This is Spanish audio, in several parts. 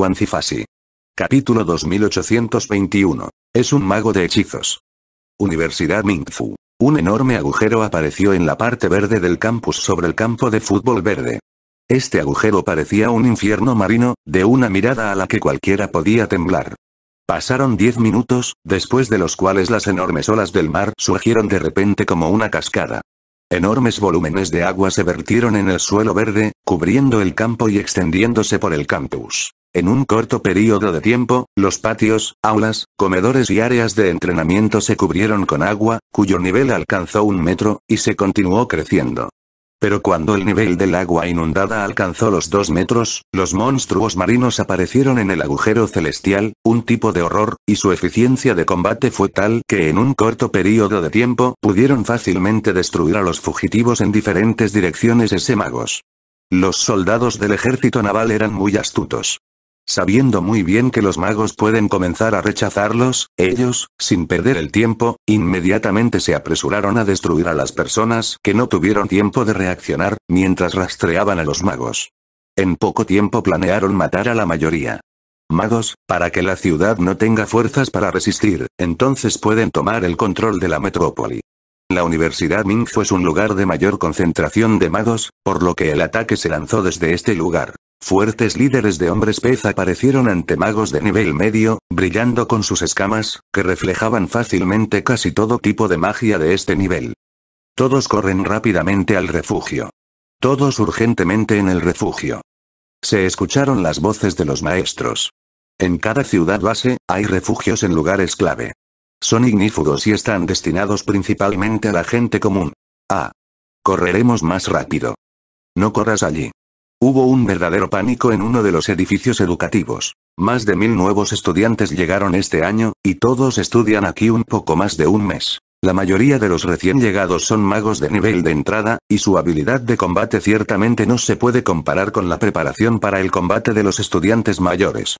Wanzifasi. Capítulo 2821. Es un mago de hechizos. Universidad Mingfu. Un enorme agujero apareció en la parte verde del campus sobre el campo de fútbol verde. Este agujero parecía un infierno marino, de una mirada a la que cualquiera podía temblar. Pasaron diez minutos, después de los cuales las enormes olas del mar surgieron de repente como una cascada. Enormes volúmenes de agua se vertieron en el suelo verde, cubriendo el campo y extendiéndose por el campus. En un corto periodo de tiempo, los patios, aulas, comedores y áreas de entrenamiento se cubrieron con agua, cuyo nivel alcanzó un metro, y se continuó creciendo. Pero cuando el nivel del agua inundada alcanzó los dos metros, los monstruos marinos aparecieron en el agujero celestial, un tipo de horror, y su eficiencia de combate fue tal que en un corto periodo de tiempo pudieron fácilmente destruir a los fugitivos en diferentes direcciones ese magos. Los soldados del ejército naval eran muy astutos. Sabiendo muy bien que los magos pueden comenzar a rechazarlos, ellos, sin perder el tiempo, inmediatamente se apresuraron a destruir a las personas que no tuvieron tiempo de reaccionar, mientras rastreaban a los magos. En poco tiempo planearon matar a la mayoría. Magos, para que la ciudad no tenga fuerzas para resistir, entonces pueden tomar el control de la metrópoli. La Universidad Ming es un lugar de mayor concentración de magos, por lo que el ataque se lanzó desde este lugar. Fuertes líderes de hombres pez aparecieron ante magos de nivel medio, brillando con sus escamas, que reflejaban fácilmente casi todo tipo de magia de este nivel. Todos corren rápidamente al refugio. Todos urgentemente en el refugio. Se escucharon las voces de los maestros. En cada ciudad base, hay refugios en lugares clave. Son ignífugos y están destinados principalmente a la gente común. Ah. Correremos más rápido. No corras allí. Hubo un verdadero pánico en uno de los edificios educativos. Más de mil nuevos estudiantes llegaron este año, y todos estudian aquí un poco más de un mes. La mayoría de los recién llegados son magos de nivel de entrada, y su habilidad de combate ciertamente no se puede comparar con la preparación para el combate de los estudiantes mayores.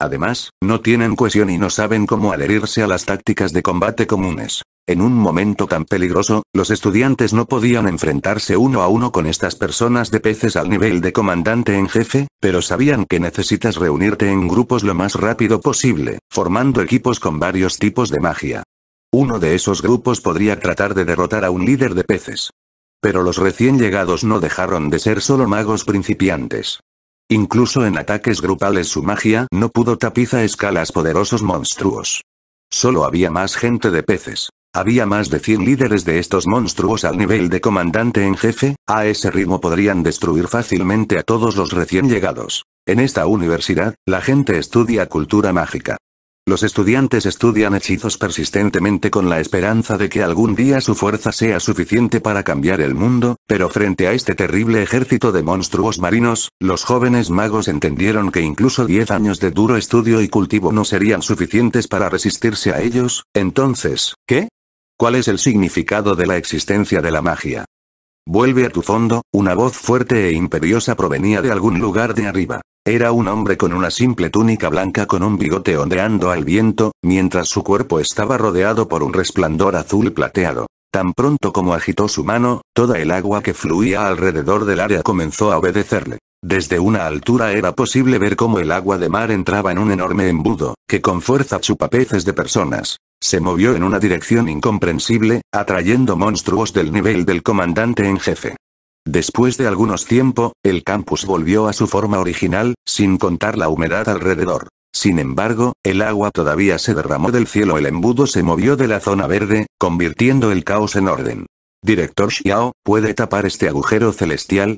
Además, no tienen cohesión y no saben cómo adherirse a las tácticas de combate comunes. En un momento tan peligroso, los estudiantes no podían enfrentarse uno a uno con estas personas de peces al nivel de comandante en jefe, pero sabían que necesitas reunirte en grupos lo más rápido posible, formando equipos con varios tipos de magia. Uno de esos grupos podría tratar de derrotar a un líder de peces. Pero los recién llegados no dejaron de ser solo magos principiantes. Incluso en ataques grupales su magia no pudo tapizar escalas poderosos monstruos. Solo había más gente de peces. Había más de 100 líderes de estos monstruos al nivel de comandante en jefe, a ese ritmo podrían destruir fácilmente a todos los recién llegados. En esta universidad, la gente estudia cultura mágica. Los estudiantes estudian hechizos persistentemente con la esperanza de que algún día su fuerza sea suficiente para cambiar el mundo, pero frente a este terrible ejército de monstruos marinos, los jóvenes magos entendieron que incluso 10 años de duro estudio y cultivo no serían suficientes para resistirse a ellos, entonces, ¿qué? ¿Cuál es el significado de la existencia de la magia? Vuelve a tu fondo, una voz fuerte e imperiosa provenía de algún lugar de arriba. Era un hombre con una simple túnica blanca con un bigote ondeando al viento, mientras su cuerpo estaba rodeado por un resplandor azul plateado. Tan pronto como agitó su mano, toda el agua que fluía alrededor del área comenzó a obedecerle. Desde una altura era posible ver cómo el agua de mar entraba en un enorme embudo, que con fuerza chupa peces de personas. Se movió en una dirección incomprensible, atrayendo monstruos del nivel del comandante en jefe. Después de algunos tiempo, el campus volvió a su forma original, sin contar la humedad alrededor. Sin embargo, el agua todavía se derramó del cielo. El embudo se movió de la zona verde, convirtiendo el caos en orden. Director Xiao, ¿puede tapar este agujero celestial?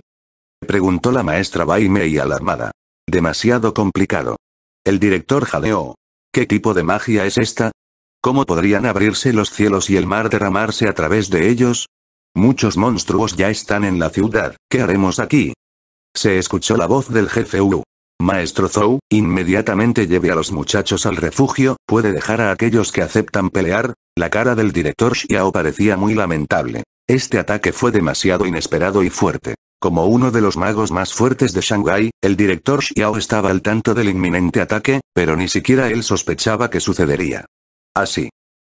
Preguntó la maestra Baimei alarmada. Demasiado complicado. El director jadeó. ¿Qué tipo de magia es esta? ¿Cómo podrían abrirse los cielos y el mar derramarse a través de ellos? Muchos monstruos ya están en la ciudad, ¿qué haremos aquí? Se escuchó la voz del jefe Wu. Maestro Zhou, inmediatamente lleve a los muchachos al refugio, puede dejar a aquellos que aceptan pelear, la cara del director Xiao parecía muy lamentable. Este ataque fue demasiado inesperado y fuerte. Como uno de los magos más fuertes de Shanghai, el director Xiao estaba al tanto del inminente ataque, pero ni siquiera él sospechaba que sucedería. Así.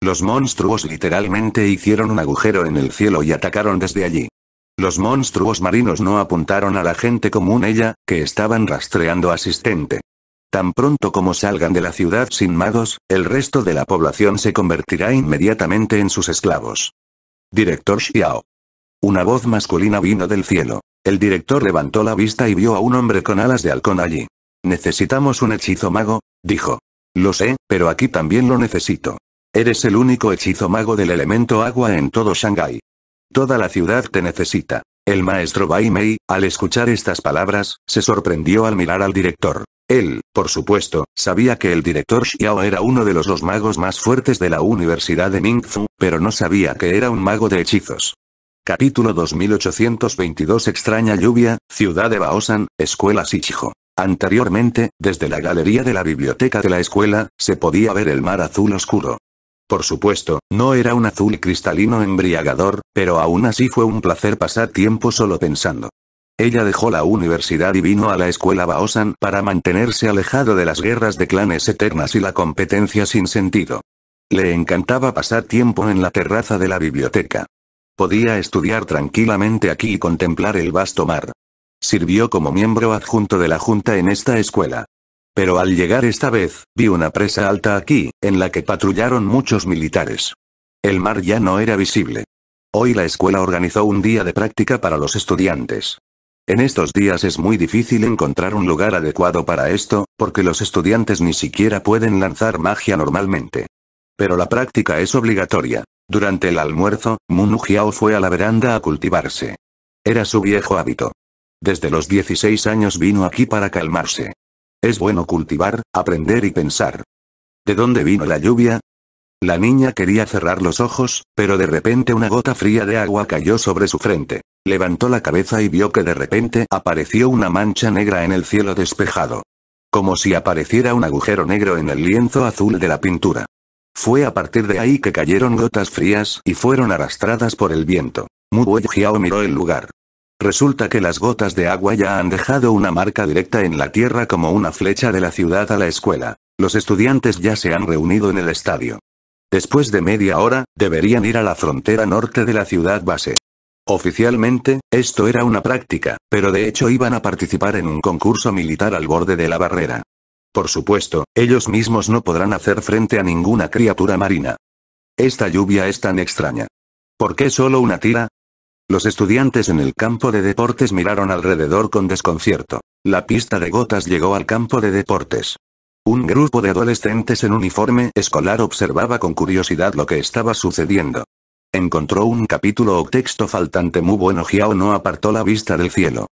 Los monstruos literalmente hicieron un agujero en el cielo y atacaron desde allí. Los monstruos marinos no apuntaron a la gente común ella, que estaban rastreando asistente. Tan pronto como salgan de la ciudad sin magos, el resto de la población se convertirá inmediatamente en sus esclavos. Director Xiao. Una voz masculina vino del cielo. El director levantó la vista y vio a un hombre con alas de halcón allí. Necesitamos un hechizo mago, dijo. Lo sé, pero aquí también lo necesito. Eres el único hechizo mago del elemento agua en todo Shanghái. Toda la ciudad te necesita. El maestro Bai Mei, al escuchar estas palabras, se sorprendió al mirar al director. Él, por supuesto, sabía que el director Xiao era uno de los dos magos más fuertes de la Universidad de Mingzhu, pero no sabía que era un mago de hechizos. Capítulo 2822 Extraña lluvia, ciudad de Baosan, escuela Sichijo. Anteriormente, desde la galería de la biblioteca de la escuela, se podía ver el mar azul oscuro. Por supuesto, no era un azul cristalino embriagador, pero aún así fue un placer pasar tiempo solo pensando. Ella dejó la universidad y vino a la escuela Baosan para mantenerse alejado de las guerras de clanes eternas y la competencia sin sentido. Le encantaba pasar tiempo en la terraza de la biblioteca. Podía estudiar tranquilamente aquí y contemplar el vasto mar. Sirvió como miembro adjunto de la Junta en esta escuela. Pero al llegar esta vez, vi una presa alta aquí, en la que patrullaron muchos militares. El mar ya no era visible. Hoy la escuela organizó un día de práctica para los estudiantes. En estos días es muy difícil encontrar un lugar adecuado para esto, porque los estudiantes ni siquiera pueden lanzar magia normalmente. Pero la práctica es obligatoria. Durante el almuerzo, Munu fue a la veranda a cultivarse. Era su viejo hábito. Desde los 16 años vino aquí para calmarse. Es bueno cultivar, aprender y pensar. ¿De dónde vino la lluvia? La niña quería cerrar los ojos, pero de repente una gota fría de agua cayó sobre su frente. Levantó la cabeza y vio que de repente apareció una mancha negra en el cielo despejado. Como si apareciera un agujero negro en el lienzo azul de la pintura. Fue a partir de ahí que cayeron gotas frías y fueron arrastradas por el viento. Mu Jiao miró el lugar. Resulta que las gotas de agua ya han dejado una marca directa en la tierra como una flecha de la ciudad a la escuela. Los estudiantes ya se han reunido en el estadio. Después de media hora, deberían ir a la frontera norte de la ciudad base. Oficialmente, esto era una práctica, pero de hecho iban a participar en un concurso militar al borde de la barrera. Por supuesto, ellos mismos no podrán hacer frente a ninguna criatura marina. Esta lluvia es tan extraña. ¿Por qué solo una tira? Los estudiantes en el campo de deportes miraron alrededor con desconcierto. La pista de gotas llegó al campo de deportes. Un grupo de adolescentes en uniforme escolar observaba con curiosidad lo que estaba sucediendo. Encontró un capítulo o texto faltante muy bueno Giao no apartó la vista del cielo.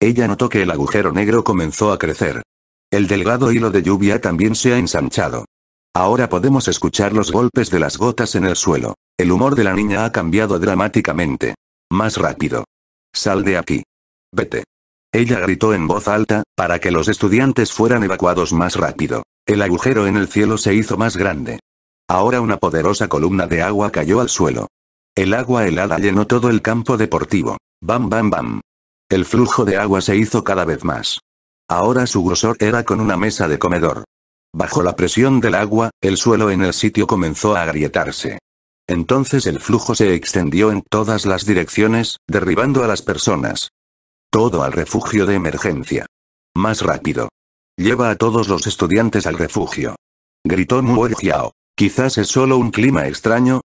Ella notó que el agujero negro comenzó a crecer. El delgado hilo de lluvia también se ha ensanchado. Ahora podemos escuchar los golpes de las gotas en el suelo. El humor de la niña ha cambiado dramáticamente. Más rápido. Sal de aquí. Vete. Ella gritó en voz alta, para que los estudiantes fueran evacuados más rápido. El agujero en el cielo se hizo más grande. Ahora una poderosa columna de agua cayó al suelo. El agua helada llenó todo el campo deportivo. Bam, bam, bam. El flujo de agua se hizo cada vez más. Ahora su grosor era con una mesa de comedor. Bajo la presión del agua, el suelo en el sitio comenzó a agrietarse. Entonces el flujo se extendió en todas las direcciones, derribando a las personas. Todo al refugio de emergencia. Más rápido. Lleva a todos los estudiantes al refugio. Gritó Muo Quizás es solo un clima extraño.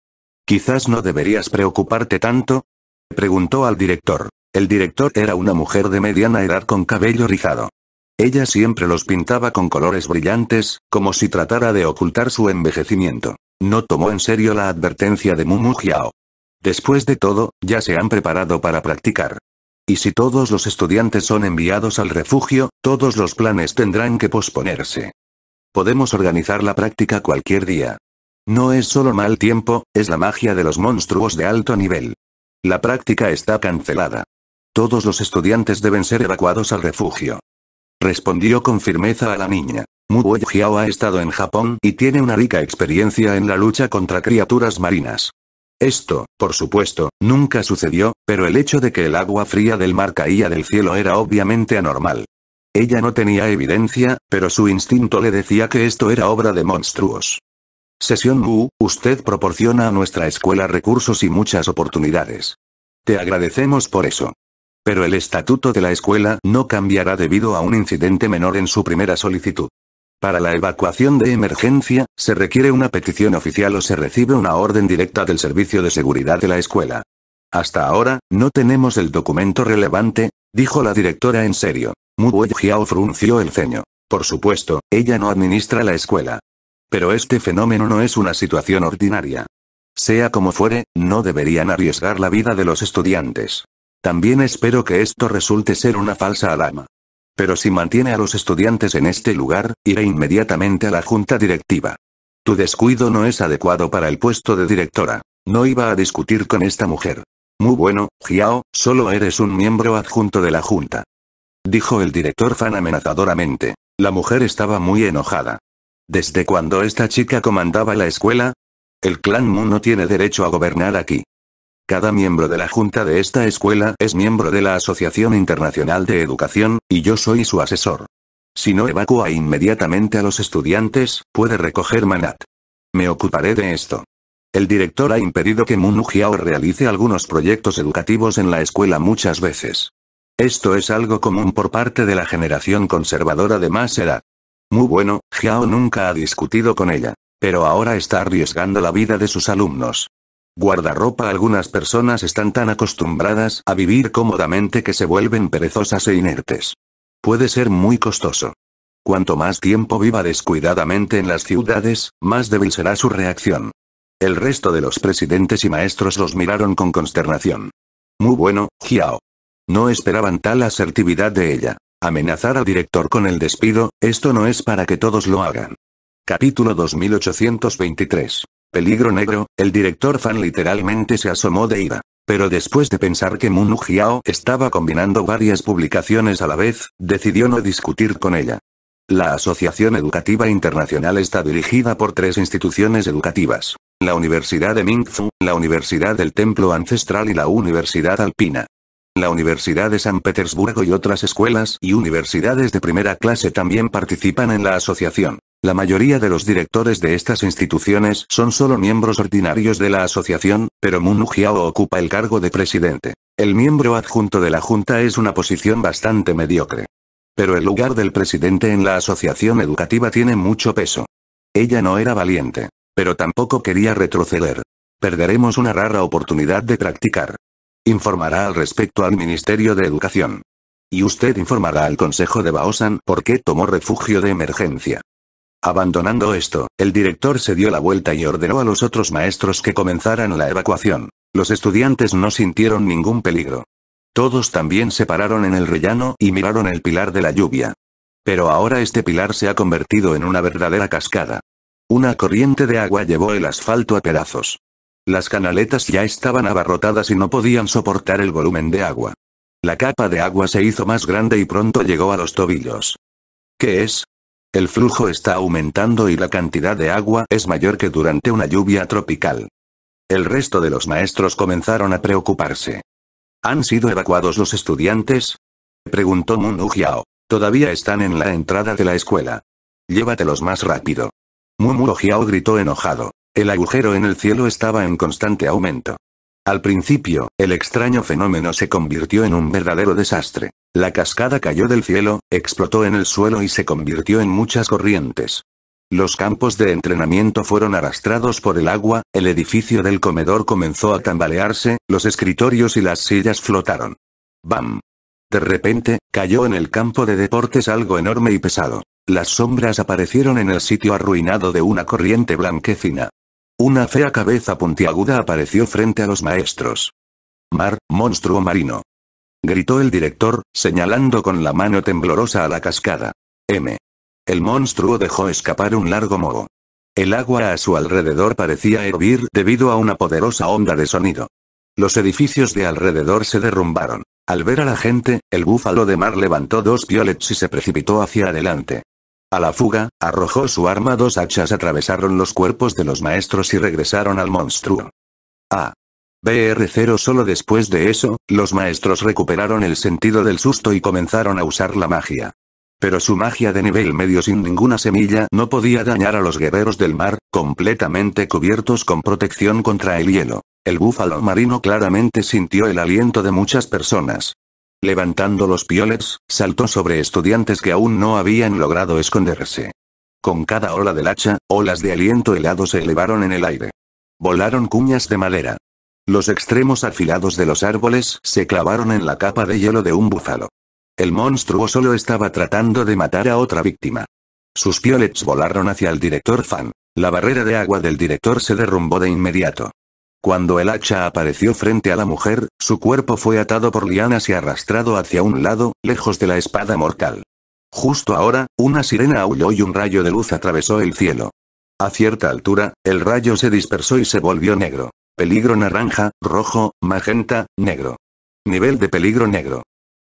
Quizás no deberías preocuparte tanto. Preguntó al director. El director era una mujer de mediana edad con cabello rizado. Ella siempre los pintaba con colores brillantes, como si tratara de ocultar su envejecimiento. No tomó en serio la advertencia de Mumu Jiao. Después de todo, ya se han preparado para practicar. Y si todos los estudiantes son enviados al refugio, todos los planes tendrán que posponerse. Podemos organizar la práctica cualquier día. No es solo mal tiempo, es la magia de los monstruos de alto nivel. La práctica está cancelada. Todos los estudiantes deben ser evacuados al refugio. Respondió con firmeza a la niña. Mu Jiao ha estado en Japón y tiene una rica experiencia en la lucha contra criaturas marinas. Esto, por supuesto, nunca sucedió, pero el hecho de que el agua fría del mar caía del cielo era obviamente anormal. Ella no tenía evidencia, pero su instinto le decía que esto era obra de monstruos. Sesión Wu, usted proporciona a nuestra escuela recursos y muchas oportunidades. Te agradecemos por eso. Pero el estatuto de la escuela no cambiará debido a un incidente menor en su primera solicitud. Para la evacuación de emergencia, se requiere una petición oficial o se recibe una orden directa del Servicio de Seguridad de la escuela. Hasta ahora, no tenemos el documento relevante, dijo la directora en serio. Mu Jiao frunció el ceño. Por supuesto, ella no administra la escuela. Pero este fenómeno no es una situación ordinaria. Sea como fuere, no deberían arriesgar la vida de los estudiantes. También espero que esto resulte ser una falsa alarma. Pero si mantiene a los estudiantes en este lugar, iré inmediatamente a la junta directiva. Tu descuido no es adecuado para el puesto de directora. No iba a discutir con esta mujer. Muy bueno, Hiao, solo eres un miembro adjunto de la junta. Dijo el director Fan amenazadoramente. La mujer estaba muy enojada. ¿Desde cuando esta chica comandaba la escuela? El clan Mu no tiene derecho a gobernar aquí. Cada miembro de la junta de esta escuela es miembro de la Asociación Internacional de Educación, y yo soy su asesor. Si no evacúa inmediatamente a los estudiantes, puede recoger Manat. Me ocuparé de esto. El director ha impedido que Munu realice algunos proyectos educativos en la escuela muchas veces. Esto es algo común por parte de la generación conservadora de más edad. Muy bueno, Jiao nunca ha discutido con ella. Pero ahora está arriesgando la vida de sus alumnos. Guardarropa Algunas personas están tan acostumbradas a vivir cómodamente que se vuelven perezosas e inertes. Puede ser muy costoso. Cuanto más tiempo viva descuidadamente en las ciudades, más débil será su reacción. El resto de los presidentes y maestros los miraron con consternación. Muy bueno, hiao. No esperaban tal asertividad de ella. Amenazar al director con el despido, esto no es para que todos lo hagan. Capítulo 2823 peligro negro, el director Fan literalmente se asomó de ira. Pero después de pensar que Moon estaba combinando varias publicaciones a la vez, decidió no discutir con ella. La Asociación Educativa Internacional está dirigida por tres instituciones educativas. La Universidad de Mingzhu, la Universidad del Templo Ancestral y la Universidad Alpina. La Universidad de San Petersburgo y otras escuelas y universidades de primera clase también participan en la asociación. La mayoría de los directores de estas instituciones son solo miembros ordinarios de la asociación, pero Moon ocupa el cargo de presidente. El miembro adjunto de la junta es una posición bastante mediocre. Pero el lugar del presidente en la asociación educativa tiene mucho peso. Ella no era valiente. Pero tampoco quería retroceder. Perderemos una rara oportunidad de practicar. Informará al respecto al Ministerio de Educación. Y usted informará al Consejo de Baosan por qué tomó refugio de emergencia. Abandonando esto, el director se dio la vuelta y ordenó a los otros maestros que comenzaran la evacuación. Los estudiantes no sintieron ningún peligro. Todos también se pararon en el rellano y miraron el pilar de la lluvia. Pero ahora este pilar se ha convertido en una verdadera cascada. Una corriente de agua llevó el asfalto a pedazos. Las canaletas ya estaban abarrotadas y no podían soportar el volumen de agua. La capa de agua se hizo más grande y pronto llegó a los tobillos. ¿Qué es? El flujo está aumentando y la cantidad de agua es mayor que durante una lluvia tropical. El resto de los maestros comenzaron a preocuparse. ¿Han sido evacuados los estudiantes? Preguntó Mun Todavía están en la entrada de la escuela. Llévatelos más rápido. Mumu gritó enojado. El agujero en el cielo estaba en constante aumento. Al principio, el extraño fenómeno se convirtió en un verdadero desastre. La cascada cayó del cielo, explotó en el suelo y se convirtió en muchas corrientes. Los campos de entrenamiento fueron arrastrados por el agua, el edificio del comedor comenzó a tambalearse, los escritorios y las sillas flotaron. ¡Bam! De repente, cayó en el campo de deportes algo enorme y pesado. Las sombras aparecieron en el sitio arruinado de una corriente blanquecina. Una fea cabeza puntiaguda apareció frente a los maestros. Mar, monstruo marino gritó el director, señalando con la mano temblorosa a la cascada. M. El monstruo dejó escapar un largo moho. El agua a su alrededor parecía hervir debido a una poderosa onda de sonido. Los edificios de alrededor se derrumbaron. Al ver a la gente, el búfalo de mar levantó dos piolets y se precipitó hacia adelante. A la fuga, arrojó su arma, dos hachas atravesaron los cuerpos de los maestros y regresaron al monstruo. A. BR0 Solo después de eso, los maestros recuperaron el sentido del susto y comenzaron a usar la magia. Pero su magia de nivel medio sin ninguna semilla no podía dañar a los guerreros del mar, completamente cubiertos con protección contra el hielo. El búfalo marino claramente sintió el aliento de muchas personas. Levantando los piolets, saltó sobre estudiantes que aún no habían logrado esconderse. Con cada ola del hacha, olas de aliento helado se elevaron en el aire. Volaron cuñas de madera. Los extremos afilados de los árboles se clavaron en la capa de hielo de un búfalo. El monstruo solo estaba tratando de matar a otra víctima. Sus piolets volaron hacia el director Fan. La barrera de agua del director se derrumbó de inmediato. Cuando el hacha apareció frente a la mujer, su cuerpo fue atado por lianas y arrastrado hacia un lado, lejos de la espada mortal. Justo ahora, una sirena aulló y un rayo de luz atravesó el cielo. A cierta altura, el rayo se dispersó y se volvió negro. Peligro naranja, rojo, magenta, negro. Nivel de peligro negro.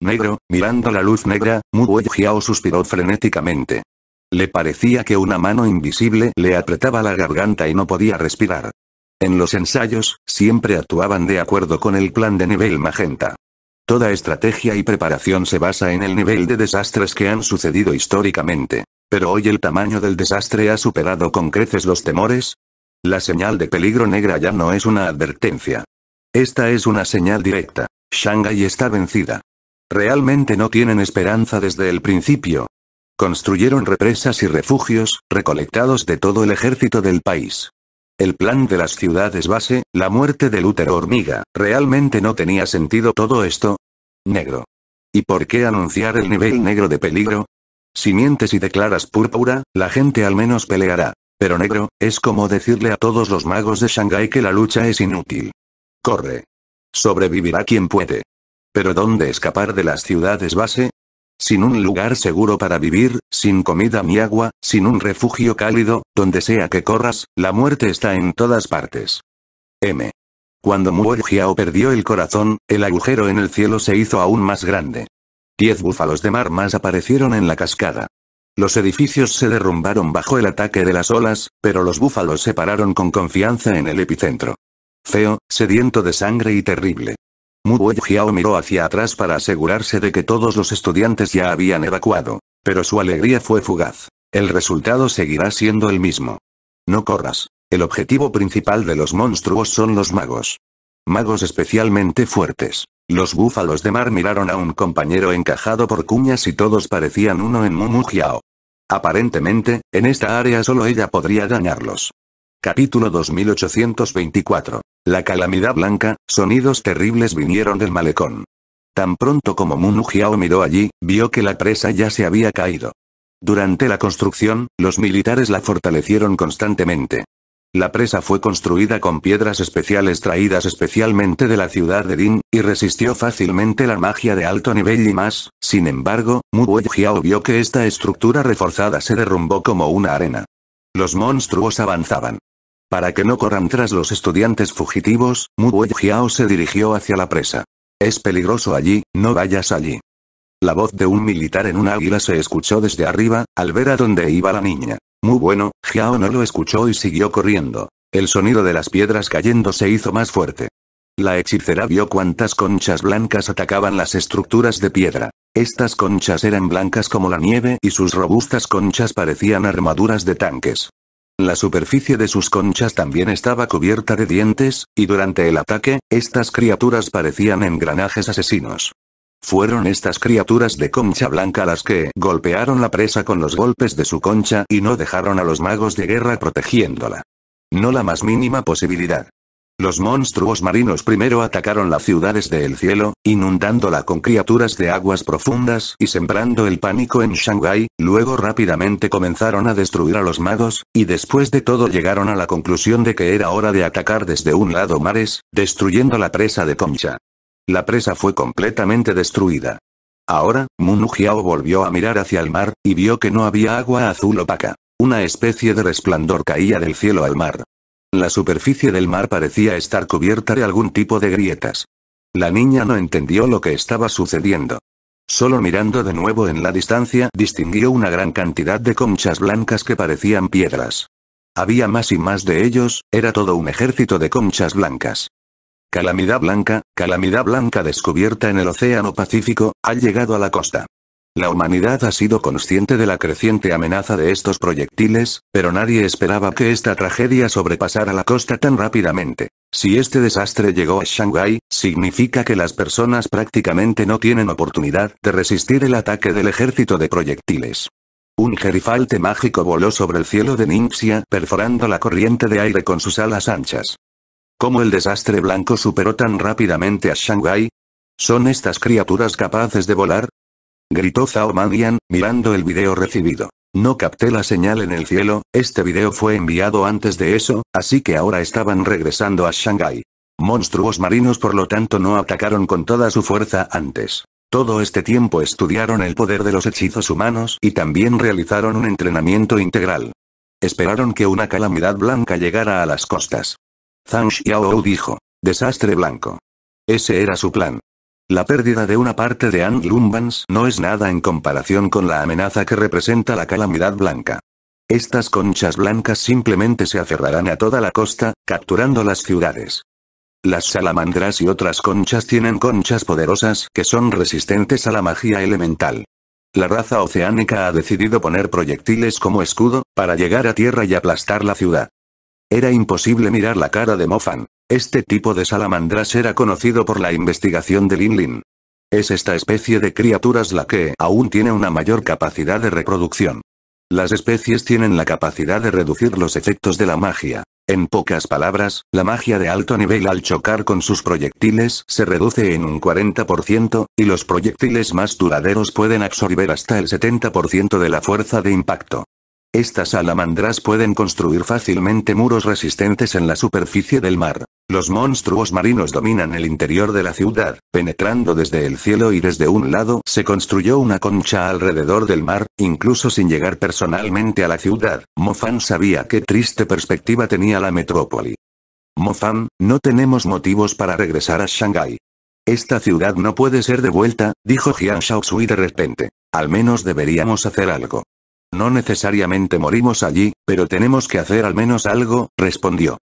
Negro, mirando la luz negra, Mu Jiao suspiró frenéticamente. Le parecía que una mano invisible le apretaba la garganta y no podía respirar. En los ensayos, siempre actuaban de acuerdo con el plan de nivel magenta. Toda estrategia y preparación se basa en el nivel de desastres que han sucedido históricamente. Pero hoy el tamaño del desastre ha superado con creces los temores, la señal de peligro negra ya no es una advertencia. Esta es una señal directa. Shanghai está vencida. Realmente no tienen esperanza desde el principio. Construyeron represas y refugios, recolectados de todo el ejército del país. El plan de las ciudades base, la muerte del útero Hormiga, realmente no tenía sentido todo esto. Negro. ¿Y por qué anunciar el nivel negro de peligro? Si mientes y declaras púrpura, la gente al menos peleará. Pero negro, es como decirle a todos los magos de Shanghái que la lucha es inútil. Corre. Sobrevivirá quien puede. Pero ¿dónde escapar de las ciudades base? Sin un lugar seguro para vivir, sin comida ni agua, sin un refugio cálido, donde sea que corras, la muerte está en todas partes. M. Cuando Muo Jiao perdió el corazón, el agujero en el cielo se hizo aún más grande. Diez búfalos de mar más aparecieron en la cascada. Los edificios se derrumbaron bajo el ataque de las olas, pero los búfalos se pararon con confianza en el epicentro. Feo, sediento de sangre y terrible. Mu miró hacia atrás para asegurarse de que todos los estudiantes ya habían evacuado. Pero su alegría fue fugaz. El resultado seguirá siendo el mismo. No corras. El objetivo principal de los monstruos son los magos. Magos especialmente fuertes. Los búfalos de mar miraron a un compañero encajado por cuñas y todos parecían uno en Mumu Aparentemente, en esta área solo ella podría dañarlos. Capítulo 2824. La calamidad blanca, sonidos terribles vinieron del malecón. Tan pronto como Munu miró allí, vio que la presa ya se había caído. Durante la construcción, los militares la fortalecieron constantemente. La presa fue construida con piedras especiales traídas especialmente de la ciudad de Din, y resistió fácilmente la magia de alto nivel y más, sin embargo, Mu Jiao vio que esta estructura reforzada se derrumbó como una arena. Los monstruos avanzaban. Para que no corran tras los estudiantes fugitivos, Mu Xiao se dirigió hacia la presa. Es peligroso allí, no vayas allí. La voz de un militar en una águila se escuchó desde arriba, al ver a dónde iba la niña. Muy bueno, Xiao no lo escuchó y siguió corriendo. El sonido de las piedras cayendo se hizo más fuerte. La hechicera vio cuántas conchas blancas atacaban las estructuras de piedra. Estas conchas eran blancas como la nieve y sus robustas conchas parecían armaduras de tanques. La superficie de sus conchas también estaba cubierta de dientes, y durante el ataque, estas criaturas parecían engranajes asesinos. Fueron estas criaturas de concha blanca las que golpearon la presa con los golpes de su concha y no dejaron a los magos de guerra protegiéndola. No la más mínima posibilidad. Los monstruos marinos primero atacaron las ciudades del cielo, inundándola con criaturas de aguas profundas y sembrando el pánico en Shanghái, luego rápidamente comenzaron a destruir a los magos, y después de todo llegaron a la conclusión de que era hora de atacar desde un lado mares, destruyendo la presa de Concha. La presa fue completamente destruida. Ahora, Munujiao volvió a mirar hacia el mar, y vio que no había agua azul opaca. Una especie de resplandor caía del cielo al mar. La superficie del mar parecía estar cubierta de algún tipo de grietas. La niña no entendió lo que estaba sucediendo. Solo mirando de nuevo en la distancia distinguió una gran cantidad de conchas blancas que parecían piedras. Había más y más de ellos, era todo un ejército de conchas blancas. Calamidad Blanca, Calamidad Blanca descubierta en el Océano Pacífico, ha llegado a la costa. La humanidad ha sido consciente de la creciente amenaza de estos proyectiles, pero nadie esperaba que esta tragedia sobrepasara la costa tan rápidamente. Si este desastre llegó a Shanghái, significa que las personas prácticamente no tienen oportunidad de resistir el ataque del ejército de proyectiles. Un gerifalte mágico voló sobre el cielo de Ninxia, perforando la corriente de aire con sus alas anchas. ¿Cómo el desastre blanco superó tan rápidamente a Shanghai? ¿Son estas criaturas capaces de volar? Gritó Zhao Manian, mirando el video recibido. No capté la señal en el cielo, este video fue enviado antes de eso, así que ahora estaban regresando a Shanghái. Monstruos marinos por lo tanto no atacaron con toda su fuerza antes. Todo este tiempo estudiaron el poder de los hechizos humanos y también realizaron un entrenamiento integral. Esperaron que una calamidad blanca llegara a las costas. Zhang Xiao dijo. Desastre blanco. Ese era su plan. La pérdida de una parte de Anglumbans no es nada en comparación con la amenaza que representa la calamidad blanca. Estas conchas blancas simplemente se aferrarán a toda la costa, capturando las ciudades. Las salamandras y otras conchas tienen conchas poderosas que son resistentes a la magia elemental. La raza oceánica ha decidido poner proyectiles como escudo, para llegar a tierra y aplastar la ciudad. Era imposible mirar la cara de Mofan. Este tipo de salamandras era conocido por la investigación de Lin Lin. Es esta especie de criaturas la que aún tiene una mayor capacidad de reproducción. Las especies tienen la capacidad de reducir los efectos de la magia. En pocas palabras, la magia de alto nivel al chocar con sus proyectiles se reduce en un 40%, y los proyectiles más duraderos pueden absorber hasta el 70% de la fuerza de impacto. Estas salamandras pueden construir fácilmente muros resistentes en la superficie del mar. Los monstruos marinos dominan el interior de la ciudad, penetrando desde el cielo y desde un lado se construyó una concha alrededor del mar, incluso sin llegar personalmente a la ciudad. Fan sabía qué triste perspectiva tenía la metrópoli. Fan, no tenemos motivos para regresar a Shanghái. Esta ciudad no puede ser devuelta, dijo Jiang Shaoxui de repente. Al menos deberíamos hacer algo. No necesariamente morimos allí, pero tenemos que hacer al menos algo, respondió.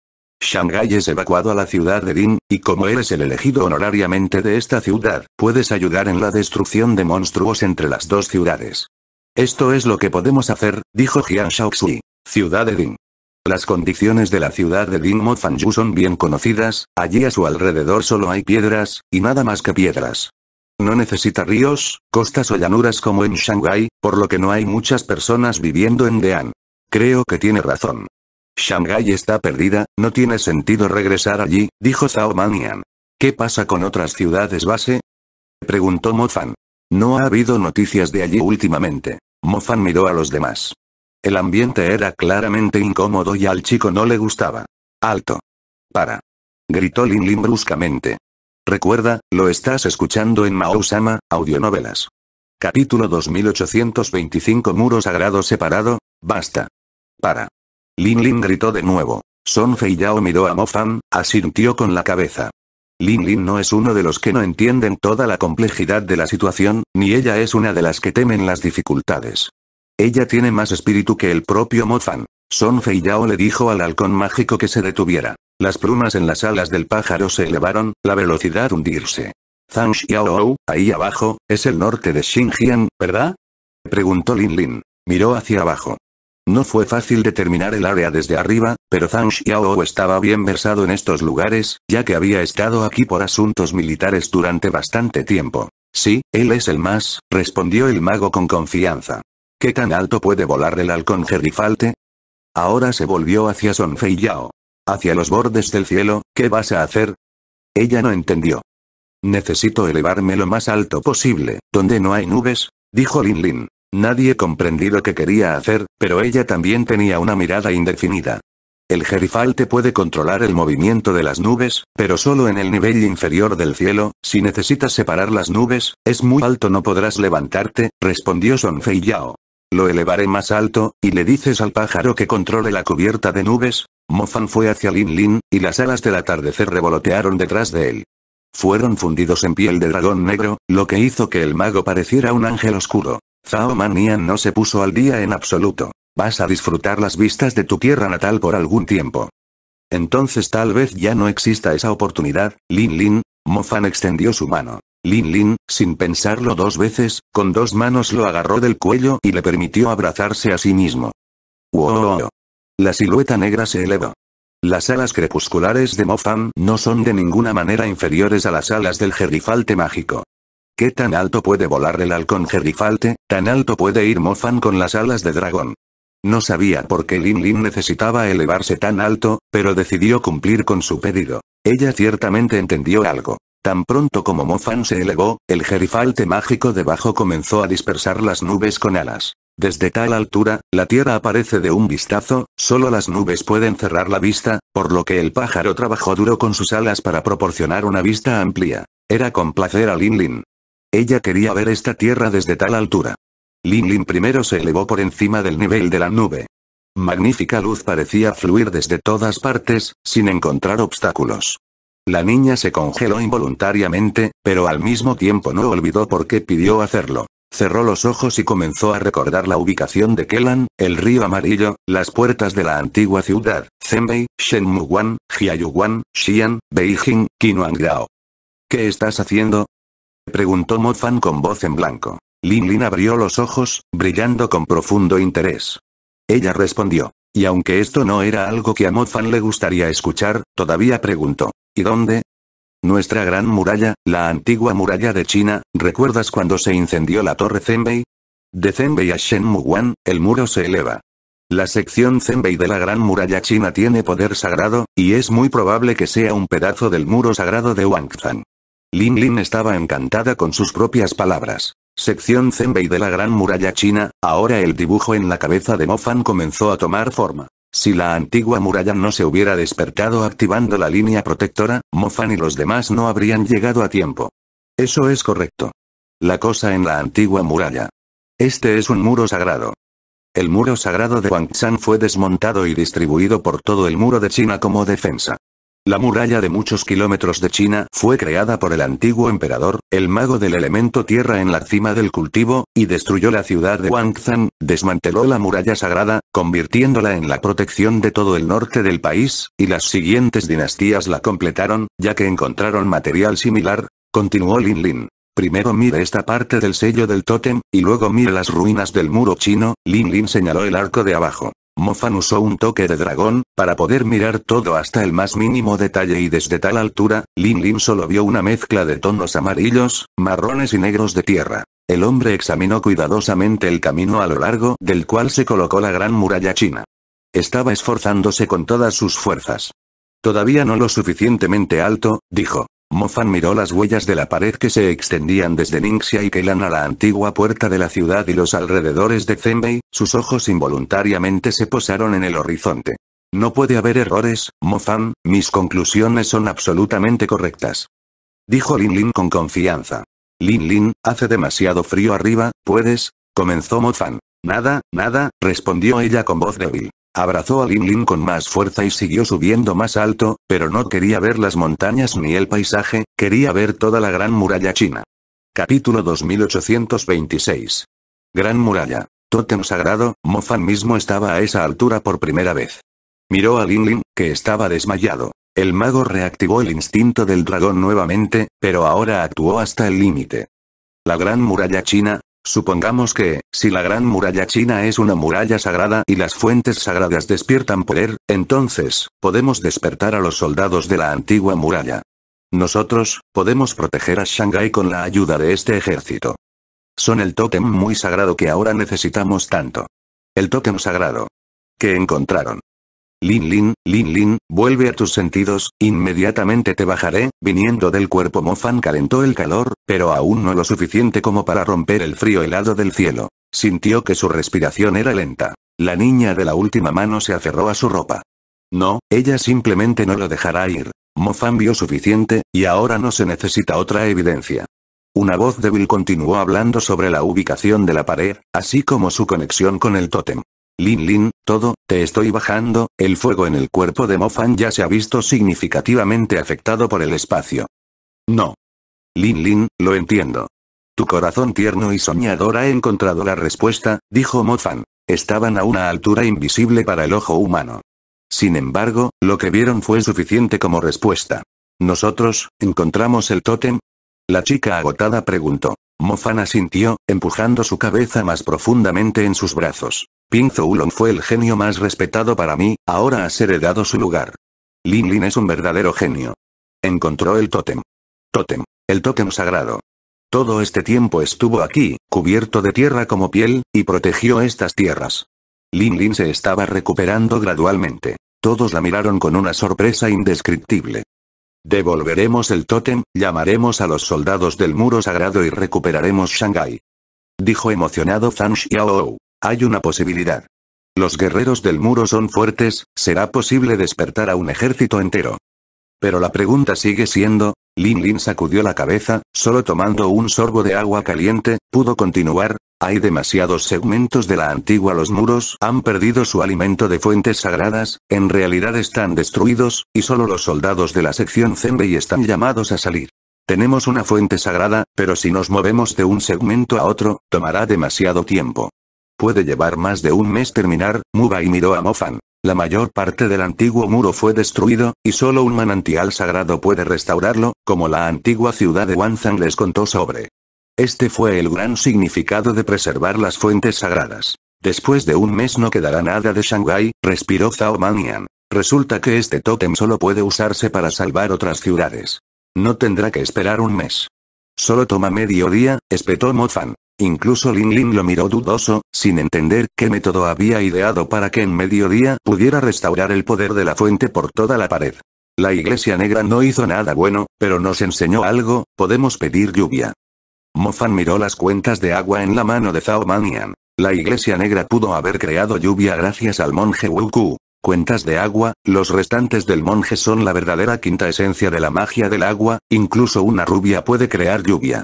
Shanghái es evacuado a la ciudad de Din, y como eres el elegido honorariamente de esta ciudad, puedes ayudar en la destrucción de monstruos entre las dos ciudades. Esto es lo que podemos hacer, dijo Jian Shaoxi. Ciudad de Din. Las condiciones de la ciudad de Din Fanju son bien conocidas, allí a su alrededor solo hay piedras, y nada más que piedras. No necesita ríos, costas o llanuras como en Shanghai». Por lo que no hay muchas personas viviendo en Dean. Creo que tiene razón. Shanghái está perdida, no tiene sentido regresar allí, dijo Zhao Manian. ¿Qué pasa con otras ciudades base? Preguntó Mofan. No ha habido noticias de allí últimamente. Mofan miró a los demás. El ambiente era claramente incómodo y al chico no le gustaba. Alto. Para. Gritó Lin Lin bruscamente. Recuerda, lo estás escuchando en Mao-sama, audionovelas. Capítulo 2825 Muros sagrado separado, basta. Para. Lin Lin gritó de nuevo. Son Fei Yao miró a Fan, asintió con la cabeza. Lin Lin no es uno de los que no entienden toda la complejidad de la situación, ni ella es una de las que temen las dificultades. Ella tiene más espíritu que el propio Mo Fan. Son Fei Yao le dijo al halcón mágico que se detuviera. Las plumas en las alas del pájaro se elevaron, la velocidad hundirse. Zhang Xiao, ahí abajo, es el norte de Xinjiang, ¿verdad? Preguntó Lin Lin. Miró hacia abajo. No fue fácil determinar el área desde arriba, pero Zhang Xiao estaba bien versado en estos lugares, ya que había estado aquí por asuntos militares durante bastante tiempo. Sí, él es el más, respondió el mago con confianza. ¿Qué tan alto puede volar el halcón Jerrifalte? Ahora se volvió hacia Son Fei Yao. Hacia los bordes del cielo, ¿qué vas a hacer? Ella no entendió. Necesito elevarme lo más alto posible, donde no hay nubes, dijo Lin Lin. Nadie comprendió lo que quería hacer, pero ella también tenía una mirada indefinida. El te puede controlar el movimiento de las nubes, pero solo en el nivel inferior del cielo, si necesitas separar las nubes, es muy alto no podrás levantarte, respondió Son Fei Yao. Lo elevaré más alto, y le dices al pájaro que controle la cubierta de nubes. Mofan fue hacia Lin Lin, y las alas del atardecer revolotearon detrás de él. Fueron fundidos en piel de dragón negro, lo que hizo que el mago pareciera un ángel oscuro. Zhao Manian no se puso al día en absoluto. Vas a disfrutar las vistas de tu tierra natal por algún tiempo. Entonces tal vez ya no exista esa oportunidad, Lin Lin. Fan extendió su mano. Lin Lin, sin pensarlo dos veces, con dos manos lo agarró del cuello y le permitió abrazarse a sí mismo. ¡Wow! La silueta negra se elevó. Las alas crepusculares de Mofan no son de ninguna manera inferiores a las alas del Gerifalte mágico. ¿Qué tan alto puede volar el halcón Gerifalte? Tan alto puede ir Mofan con las alas de dragón. No sabía por qué Lin Lin necesitaba elevarse tan alto, pero decidió cumplir con su pedido. Ella ciertamente entendió algo. Tan pronto como Mofan se elevó, el gerifalte mágico debajo comenzó a dispersar las nubes con alas. Desde tal altura, la tierra aparece de un vistazo, solo las nubes pueden cerrar la vista, por lo que el pájaro trabajó duro con sus alas para proporcionar una vista amplia. Era placer a Lin Lin. Ella quería ver esta tierra desde tal altura. Lin Lin primero se elevó por encima del nivel de la nube. Magnífica luz parecía fluir desde todas partes, sin encontrar obstáculos. La niña se congeló involuntariamente, pero al mismo tiempo no olvidó por qué pidió hacerlo. Cerró los ojos y comenzó a recordar la ubicación de Kelan, el río amarillo, las puertas de la antigua ciudad, Zenbei, Shenmuguan, Jiayuguan, Xi'an, Beijing, Qinhuangrao. ¿Qué estás haciendo? Preguntó Mofan con voz en blanco. Lin Lin abrió los ojos, brillando con profundo interés. Ella respondió. Y aunque esto no era algo que a Fan le gustaría escuchar, todavía preguntó. ¿Y dónde, nuestra gran muralla, la antigua muralla de China, ¿recuerdas cuando se incendió la torre Zenbei? De Zenbei a Shenmuguan, el muro se eleva. La sección Zenbei de la gran muralla china tiene poder sagrado, y es muy probable que sea un pedazo del muro sagrado de Huangshan. Lin Lin estaba encantada con sus propias palabras. Sección Zenbei de la gran muralla china, ahora el dibujo en la cabeza de Fan comenzó a tomar forma. Si la antigua muralla no se hubiera despertado activando la línea protectora, Mofan y los demás no habrían llegado a tiempo. Eso es correcto. La cosa en la antigua muralla. Este es un muro sagrado. El muro sagrado de Huangshan fue desmontado y distribuido por todo el muro de China como defensa. La muralla de muchos kilómetros de China fue creada por el antiguo emperador, el mago del elemento tierra en la cima del cultivo, y destruyó la ciudad de Wangzhan, desmanteló la muralla sagrada, convirtiéndola en la protección de todo el norte del país, y las siguientes dinastías la completaron, ya que encontraron material similar, continuó Lin Lin. Primero mire esta parte del sello del tótem, y luego mire las ruinas del muro chino, Lin Lin señaló el arco de abajo. Mofan usó un toque de dragón, para poder mirar todo hasta el más mínimo detalle y desde tal altura, Lin Lin solo vio una mezcla de tonos amarillos, marrones y negros de tierra. El hombre examinó cuidadosamente el camino a lo largo del cual se colocó la gran muralla china. Estaba esforzándose con todas sus fuerzas. Todavía no lo suficientemente alto, dijo. Mofan miró las huellas de la pared que se extendían desde Ningxia y Kelan a la antigua puerta de la ciudad y los alrededores de Zenbei, sus ojos involuntariamente se posaron en el horizonte. No puede haber errores, Mofan, mis conclusiones son absolutamente correctas. Dijo Lin Lin con confianza. Lin Lin, hace demasiado frío arriba, ¿puedes? Comenzó Mofan. Nada, nada, respondió ella con voz débil. Abrazó a Lin Lin con más fuerza y siguió subiendo más alto, pero no quería ver las montañas ni el paisaje, quería ver toda la gran muralla china. Capítulo 2826. Gran muralla. Tótem sagrado, Mofan mismo estaba a esa altura por primera vez. Miró a Lin Lin, que estaba desmayado. El mago reactivó el instinto del dragón nuevamente, pero ahora actuó hasta el límite. La gran muralla china, Supongamos que, si la gran muralla china es una muralla sagrada y las fuentes sagradas despiertan poder, entonces, podemos despertar a los soldados de la antigua muralla. Nosotros, podemos proteger a Shanghai con la ayuda de este ejército. Son el tótem muy sagrado que ahora necesitamos tanto. El tótem sagrado. Que encontraron. Lin Lin, Lin Lin, vuelve a tus sentidos, inmediatamente te bajaré, viniendo del cuerpo Mofan calentó el calor, pero aún no lo suficiente como para romper el frío helado del cielo. Sintió que su respiración era lenta. La niña de la última mano se aferró a su ropa. No, ella simplemente no lo dejará ir. Fan vio suficiente, y ahora no se necesita otra evidencia. Una voz débil continuó hablando sobre la ubicación de la pared, así como su conexión con el tótem. Lin Lin, todo, te estoy bajando, el fuego en el cuerpo de Mofan ya se ha visto significativamente afectado por el espacio. No. Lin Lin, lo entiendo. Tu corazón tierno y soñador ha encontrado la respuesta, dijo Mofan. Estaban a una altura invisible para el ojo humano. Sin embargo, lo que vieron fue suficiente como respuesta. Nosotros, encontramos el tótem. La chica agotada preguntó. Mofan asintió, empujando su cabeza más profundamente en sus brazos. Ping Long fue el genio más respetado para mí, ahora has heredado su lugar. Lin Lin es un verdadero genio. Encontró el tótem. Tótem. El tótem sagrado. Todo este tiempo estuvo aquí, cubierto de tierra como piel, y protegió estas tierras. Lin Lin se estaba recuperando gradualmente. Todos la miraron con una sorpresa indescriptible. Devolveremos el tótem, llamaremos a los soldados del muro sagrado y recuperaremos Shanghai. Dijo emocionado Zhang Xiao. Hay una posibilidad. Los guerreros del muro son fuertes, será posible despertar a un ejército entero. Pero la pregunta sigue siendo, Lin Lin sacudió la cabeza, solo tomando un sorbo de agua caliente, pudo continuar, hay demasiados segmentos de la antigua los muros han perdido su alimento de fuentes sagradas, en realidad están destruidos, y solo los soldados de la sección Zenbei están llamados a salir. Tenemos una fuente sagrada, pero si nos movemos de un segmento a otro, tomará demasiado tiempo. Puede llevar más de un mes terminar, Mubai miró a Mofan. La mayor parte del antiguo muro fue destruido, y solo un manantial sagrado puede restaurarlo, como la antigua ciudad de Wanzang les contó sobre. Este fue el gran significado de preservar las fuentes sagradas. Después de un mes no quedará nada de Shanghái, respiró Zhao Manian. Resulta que este tótem solo puede usarse para salvar otras ciudades. No tendrá que esperar un mes. Solo toma medio día, espetó Mofan. Incluso Lin Lin lo miró dudoso, sin entender qué método había ideado para que en mediodía pudiera restaurar el poder de la fuente por toda la pared. La iglesia negra no hizo nada bueno, pero nos enseñó algo, podemos pedir lluvia. Fan miró las cuentas de agua en la mano de Zhao Manian. La iglesia negra pudo haber creado lluvia gracias al monje Wu Ku. Cuentas de agua, los restantes del monje son la verdadera quinta esencia de la magia del agua, incluso una rubia puede crear lluvia.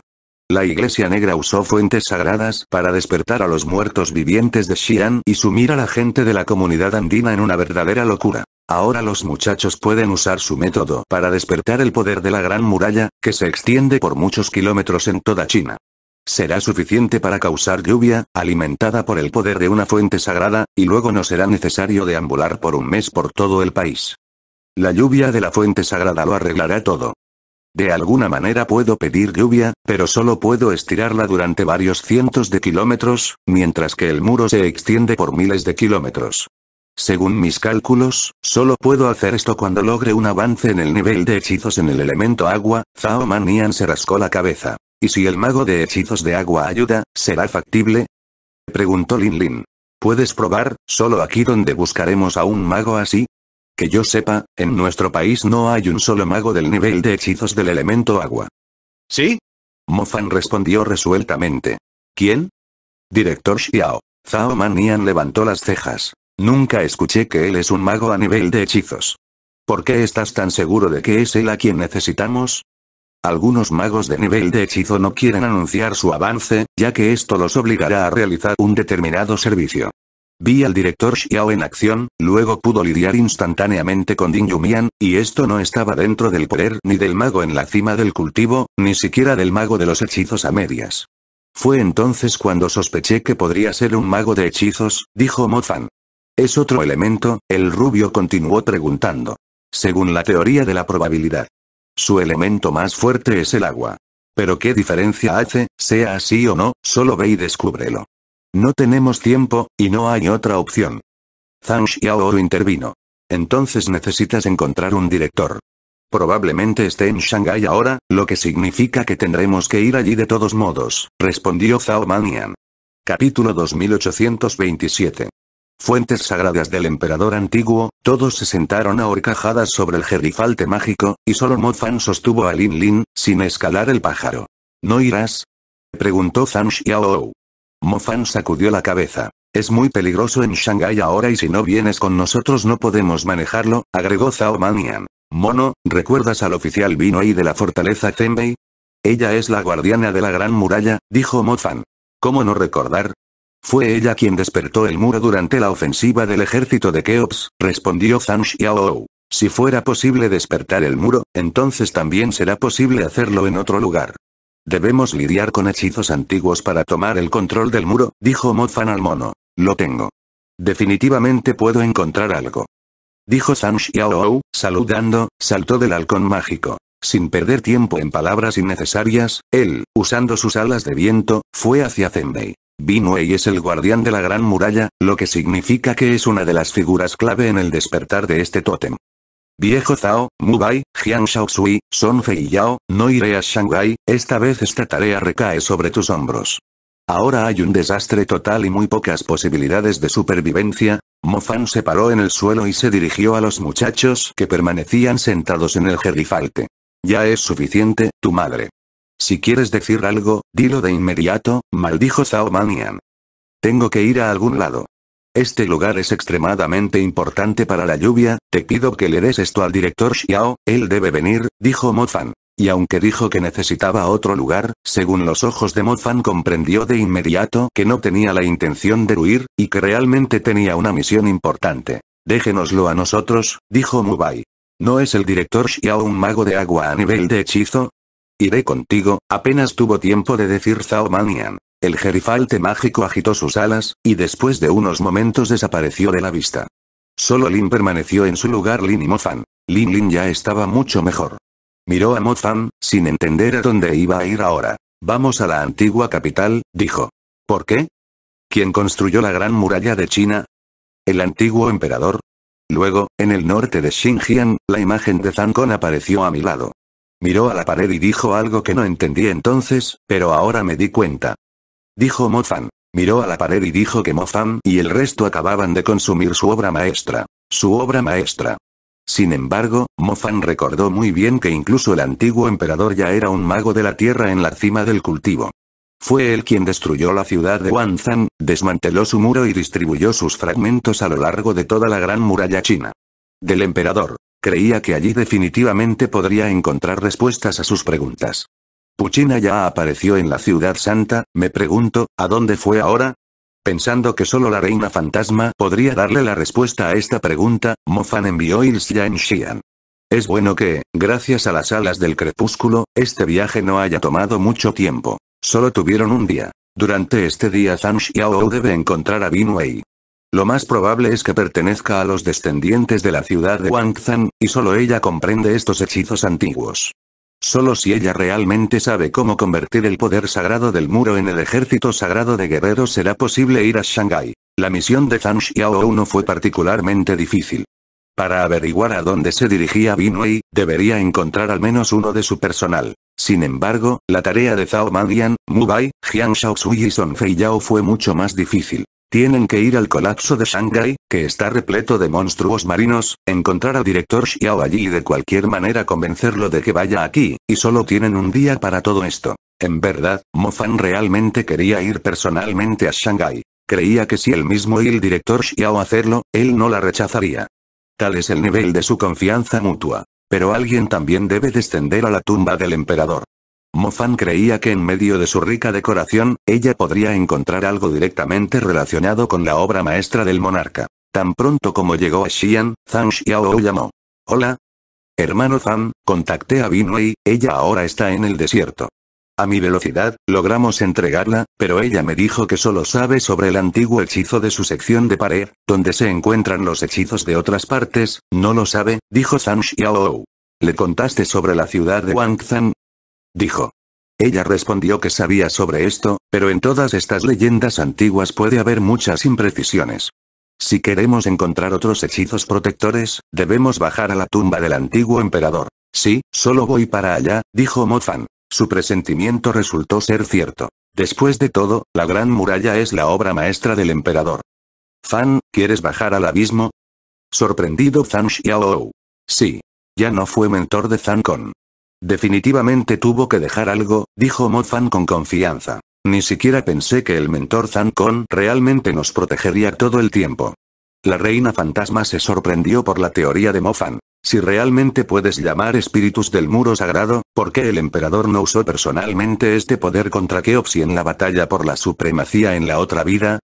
La Iglesia Negra usó fuentes sagradas para despertar a los muertos vivientes de Xi'an y sumir a la gente de la comunidad andina en una verdadera locura. Ahora los muchachos pueden usar su método para despertar el poder de la Gran Muralla, que se extiende por muchos kilómetros en toda China. Será suficiente para causar lluvia, alimentada por el poder de una fuente sagrada, y luego no será necesario deambular por un mes por todo el país. La lluvia de la fuente sagrada lo arreglará todo. De alguna manera puedo pedir lluvia, pero solo puedo estirarla durante varios cientos de kilómetros, mientras que el muro se extiende por miles de kilómetros. Según mis cálculos, solo puedo hacer esto cuando logre un avance en el nivel de hechizos en el elemento agua, Zhao Manian se rascó la cabeza. ¿Y si el mago de hechizos de agua ayuda, será factible? Preguntó Lin Lin. Puedes probar, solo aquí donde buscaremos a un mago así, que yo sepa, en nuestro país no hay un solo mago del nivel de hechizos del elemento agua. ¿Sí? Mofan respondió resueltamente. ¿Quién? Director Xiao. Zhao Manian levantó las cejas. Nunca escuché que él es un mago a nivel de hechizos. ¿Por qué estás tan seguro de que es él a quien necesitamos? Algunos magos de nivel de hechizo no quieren anunciar su avance, ya que esto los obligará a realizar un determinado servicio. Vi al director Xiao en acción, luego pudo lidiar instantáneamente con Ding Yumian, y esto no estaba dentro del poder ni del mago en la cima del cultivo, ni siquiera del mago de los hechizos a medias. Fue entonces cuando sospeché que podría ser un mago de hechizos, dijo Mo Fan. ¿Es otro elemento? El rubio continuó preguntando. Según la teoría de la probabilidad. Su elemento más fuerte es el agua. Pero qué diferencia hace, sea así o no, solo ve y descúbrelo. No tenemos tiempo, y no hay otra opción. Zhang Xiaohou intervino. Entonces necesitas encontrar un director. Probablemente esté en Shanghái ahora, lo que significa que tendremos que ir allí de todos modos, respondió Zhao Manian. Capítulo 2827. Fuentes sagradas del emperador antiguo, todos se sentaron a horcajadas sobre el jerifalte mágico, y solo Mo Fan sostuvo a Lin Lin, sin escalar el pájaro. ¿No irás? Preguntó Zhang Xiaoou. Mofan sacudió la cabeza. Es muy peligroso en Shanghái ahora y si no vienes con nosotros no podemos manejarlo, agregó Zhao Manian. Mono, ¿recuerdas al oficial Binoi de la fortaleza Zenbei? Ella es la guardiana de la gran muralla, dijo Fan. ¿Cómo no recordar? Fue ella quien despertó el muro durante la ofensiva del ejército de Keops, respondió Zhang Xiaoou. Si fuera posible despertar el muro, entonces también será posible hacerlo en otro lugar. Debemos lidiar con hechizos antiguos para tomar el control del muro, dijo Mofan al mono. Lo tengo. Definitivamente puedo encontrar algo. Dijo san Xiaoou, saludando, saltó del halcón mágico. Sin perder tiempo en palabras innecesarias, él, usando sus alas de viento, fue hacia Zenbei. Binuei es el guardián de la gran muralla, lo que significa que es una de las figuras clave en el despertar de este tótem. Viejo Zhao, Mubai, Jiang Shaoxui, Son Fei Yao, no iré a Shanghai. esta vez esta tarea recae sobre tus hombros. Ahora hay un desastre total y muy pocas posibilidades de supervivencia. Mo Fan se paró en el suelo y se dirigió a los muchachos que permanecían sentados en el jerifalte. Ya es suficiente, tu madre. Si quieres decir algo, dilo de inmediato, maldijo Zhao Manian. Tengo que ir a algún lado. Este lugar es extremadamente importante para la lluvia, te pido que le des esto al director Xiao, él debe venir, dijo Fan. Y aunque dijo que necesitaba otro lugar, según los ojos de Fan comprendió de inmediato que no tenía la intención de huir, y que realmente tenía una misión importante. Déjenoslo a nosotros, dijo Mubai. ¿No es el director Xiao un mago de agua a nivel de hechizo? Iré contigo, apenas tuvo tiempo de decir Zhao Manian. El gerifalte mágico agitó sus alas, y después de unos momentos desapareció de la vista. Solo Lin permaneció en su lugar Lin y Mo Fan. Lin Lin ya estaba mucho mejor. Miró a Mo Fan, sin entender a dónde iba a ir ahora. Vamos a la antigua capital, dijo. ¿Por qué? ¿Quién construyó la gran muralla de China? El antiguo emperador. Luego, en el norte de Xinjiang, la imagen de Kong apareció a mi lado. Miró a la pared y dijo algo que no entendí entonces, pero ahora me di cuenta. Dijo Fan. Miró a la pared y dijo que Mo Fan y el resto acababan de consumir su obra maestra. Su obra maestra. Sin embargo, Mo Fan recordó muy bien que incluso el antiguo emperador ya era un mago de la tierra en la cima del cultivo. Fue él quien destruyó la ciudad de Wanzan, desmanteló su muro y distribuyó sus fragmentos a lo largo de toda la gran muralla china. Del emperador, creía que allí definitivamente podría encontrar respuestas a sus preguntas. Puchina ya apareció en la ciudad santa, me pregunto, ¿a dónde fue ahora? Pensando que solo la reina fantasma podría darle la respuesta a esta pregunta, Mofan envió il en Xi'an. Es bueno que, gracias a las alas del crepúsculo, este viaje no haya tomado mucho tiempo. Solo tuvieron un día. Durante este día Zhang Xiao debe encontrar a Bin Lo más probable es que pertenezca a los descendientes de la ciudad de Wangzhan, y solo ella comprende estos hechizos antiguos. Solo si ella realmente sabe cómo convertir el poder sagrado del muro en el ejército sagrado de guerreros será posible ir a Shanghái. La misión de Zhang Xiao no fue particularmente difícil. Para averiguar a dónde se dirigía Binwei, debería encontrar al menos uno de su personal. Sin embargo, la tarea de Zhao Mu Mubai, Jiang Shaoxui y Song Yao fue mucho más difícil. Tienen que ir al colapso de Shanghai, que está repleto de monstruos marinos, encontrar al director Xiao allí y de cualquier manera convencerlo de que vaya aquí, y solo tienen un día para todo esto. En verdad, Mofan realmente quería ir personalmente a Shanghai. Creía que si el mismo y el director Xiao hacerlo, él no la rechazaría. Tal es el nivel de su confianza mutua. Pero alguien también debe descender a la tumba del emperador. Fan creía que en medio de su rica decoración, ella podría encontrar algo directamente relacionado con la obra maestra del monarca. Tan pronto como llegó a Xi'an, Zhang Xiao llamó. Hola. Hermano Zhang, contacté a Binwei, ella ahora está en el desierto. A mi velocidad, logramos entregarla, pero ella me dijo que solo sabe sobre el antiguo hechizo de su sección de pared, donde se encuentran los hechizos de otras partes, no lo sabe, dijo Zhang Xiao. Le contaste sobre la ciudad de Wangzhan, dijo. Ella respondió que sabía sobre esto, pero en todas estas leyendas antiguas puede haber muchas imprecisiones. Si queremos encontrar otros hechizos protectores, debemos bajar a la tumba del antiguo emperador. Sí, solo voy para allá, dijo Mo Fan. Su presentimiento resultó ser cierto. Después de todo, la gran muralla es la obra maestra del emperador. Fan, ¿quieres bajar al abismo? Sorprendido Zhang Xiaoou. Sí. Ya no fue mentor de Zhang Kong. Definitivamente tuvo que dejar algo, dijo Mofan con confianza. Ni siquiera pensé que el mentor Kong realmente nos protegería todo el tiempo. La reina fantasma se sorprendió por la teoría de Mofan. Si realmente puedes llamar espíritus del muro sagrado, ¿por qué el emperador no usó personalmente este poder contra Keopsi en la batalla por la supremacía en la otra vida?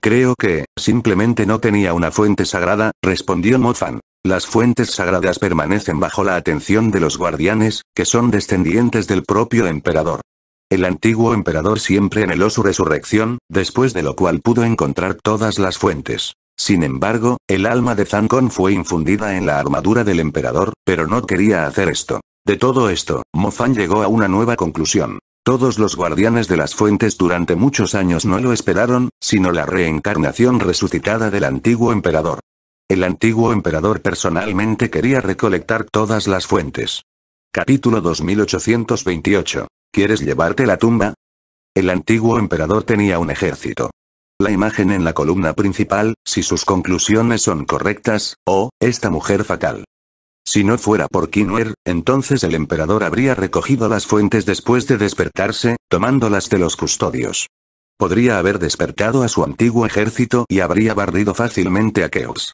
Creo que, simplemente no tenía una fuente sagrada, respondió Mofan. Las fuentes sagradas permanecen bajo la atención de los guardianes, que son descendientes del propio emperador. El antiguo emperador siempre anheló su resurrección, después de lo cual pudo encontrar todas las fuentes. Sin embargo, el alma de Zancón fue infundida en la armadura del emperador, pero no quería hacer esto. De todo esto, Mofan llegó a una nueva conclusión. Todos los guardianes de las fuentes durante muchos años no lo esperaron, sino la reencarnación resucitada del antiguo emperador. El antiguo emperador personalmente quería recolectar todas las fuentes. Capítulo 2828. ¿Quieres llevarte la tumba? El antiguo emperador tenía un ejército. La imagen en la columna principal, si sus conclusiones son correctas, o, oh, esta mujer fatal. Si no fuera por Kinwer, entonces el emperador habría recogido las fuentes después de despertarse, tomándolas de los custodios. Podría haber despertado a su antiguo ejército y habría barrido fácilmente a Keops.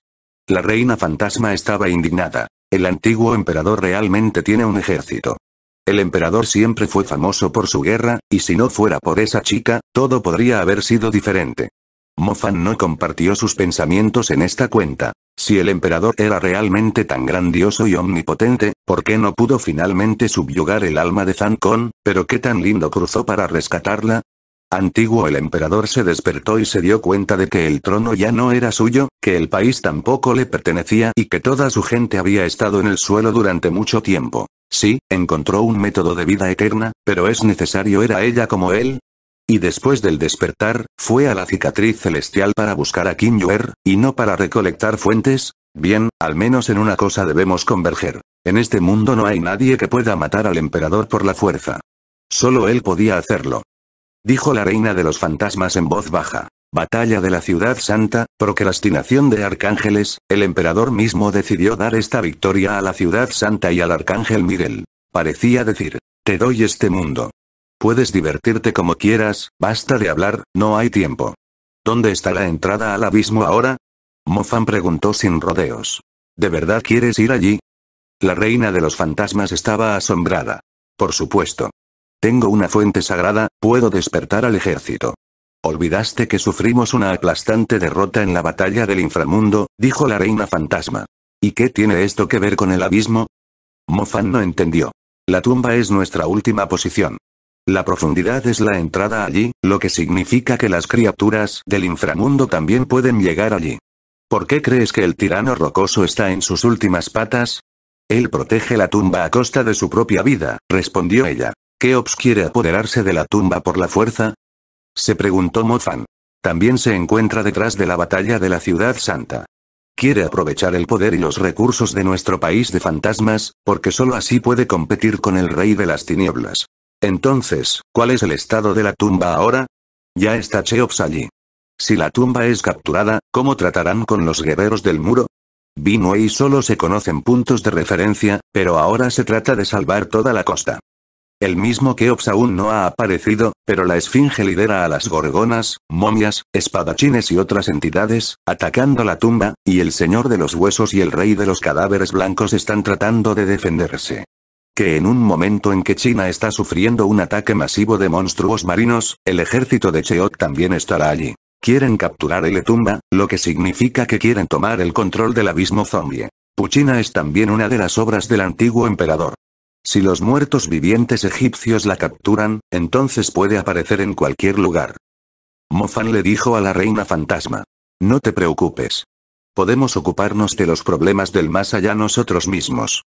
La reina fantasma estaba indignada. El antiguo emperador realmente tiene un ejército. El emperador siempre fue famoso por su guerra, y si no fuera por esa chica, todo podría haber sido diferente. Mofan no compartió sus pensamientos en esta cuenta. Si el emperador era realmente tan grandioso y omnipotente, ¿por qué no pudo finalmente subyugar el alma de Kong, ¿Pero qué tan lindo cruzó para rescatarla? Antiguo el emperador se despertó y se dio cuenta de que el trono ya no era suyo, que el país tampoco le pertenecía y que toda su gente había estado en el suelo durante mucho tiempo. Sí, encontró un método de vida eterna, pero es necesario era ella como él. Y después del despertar, fue a la cicatriz celestial para buscar a Kim Yuer, y no para recolectar fuentes. Bien, al menos en una cosa debemos converger. En este mundo no hay nadie que pueda matar al emperador por la fuerza. Solo él podía hacerlo dijo la reina de los fantasmas en voz baja. Batalla de la Ciudad Santa, procrastinación de arcángeles, el emperador mismo decidió dar esta victoria a la Ciudad Santa y al arcángel Miguel. Parecía decir, te doy este mundo. Puedes divertirte como quieras, basta de hablar, no hay tiempo. ¿Dónde está la entrada al abismo ahora? Mofan preguntó sin rodeos. ¿De verdad quieres ir allí? La reina de los fantasmas estaba asombrada. Por supuesto. Tengo una fuente sagrada, puedo despertar al ejército. Olvidaste que sufrimos una aplastante derrota en la batalla del inframundo, dijo la reina fantasma. ¿Y qué tiene esto que ver con el abismo? Mofan no entendió. La tumba es nuestra última posición. La profundidad es la entrada allí, lo que significa que las criaturas del inframundo también pueden llegar allí. ¿Por qué crees que el tirano rocoso está en sus últimas patas? Él protege la tumba a costa de su propia vida, respondió ella. ¿Keops quiere apoderarse de la tumba por la fuerza? Se preguntó Mofan. También se encuentra detrás de la batalla de la Ciudad Santa. Quiere aprovechar el poder y los recursos de nuestro país de fantasmas, porque sólo así puede competir con el rey de las tinieblas. Entonces, ¿cuál es el estado de la tumba ahora? Ya está Cheops allí. Si la tumba es capturada, ¿cómo tratarán con los guerreros del muro? Vino y solo se conocen puntos de referencia, pero ahora se trata de salvar toda la costa. El mismo Keops aún no ha aparecido, pero la esfinge lidera a las gorgonas, momias, espadachines y otras entidades, atacando la tumba, y el señor de los huesos y el rey de los cadáveres blancos están tratando de defenderse. Que en un momento en que China está sufriendo un ataque masivo de monstruos marinos, el ejército de Cheot también estará allí. Quieren capturar el tumba, lo que significa que quieren tomar el control del abismo zombie. Puchina es también una de las obras del antiguo emperador. Si los muertos vivientes egipcios la capturan, entonces puede aparecer en cualquier lugar. Mofan le dijo a la reina fantasma. No te preocupes. Podemos ocuparnos de los problemas del más allá nosotros mismos.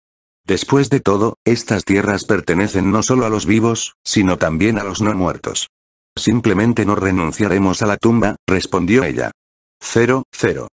Después de todo, estas tierras pertenecen no solo a los vivos, sino también a los no muertos. Simplemente no renunciaremos a la tumba, respondió ella. Cero, cero.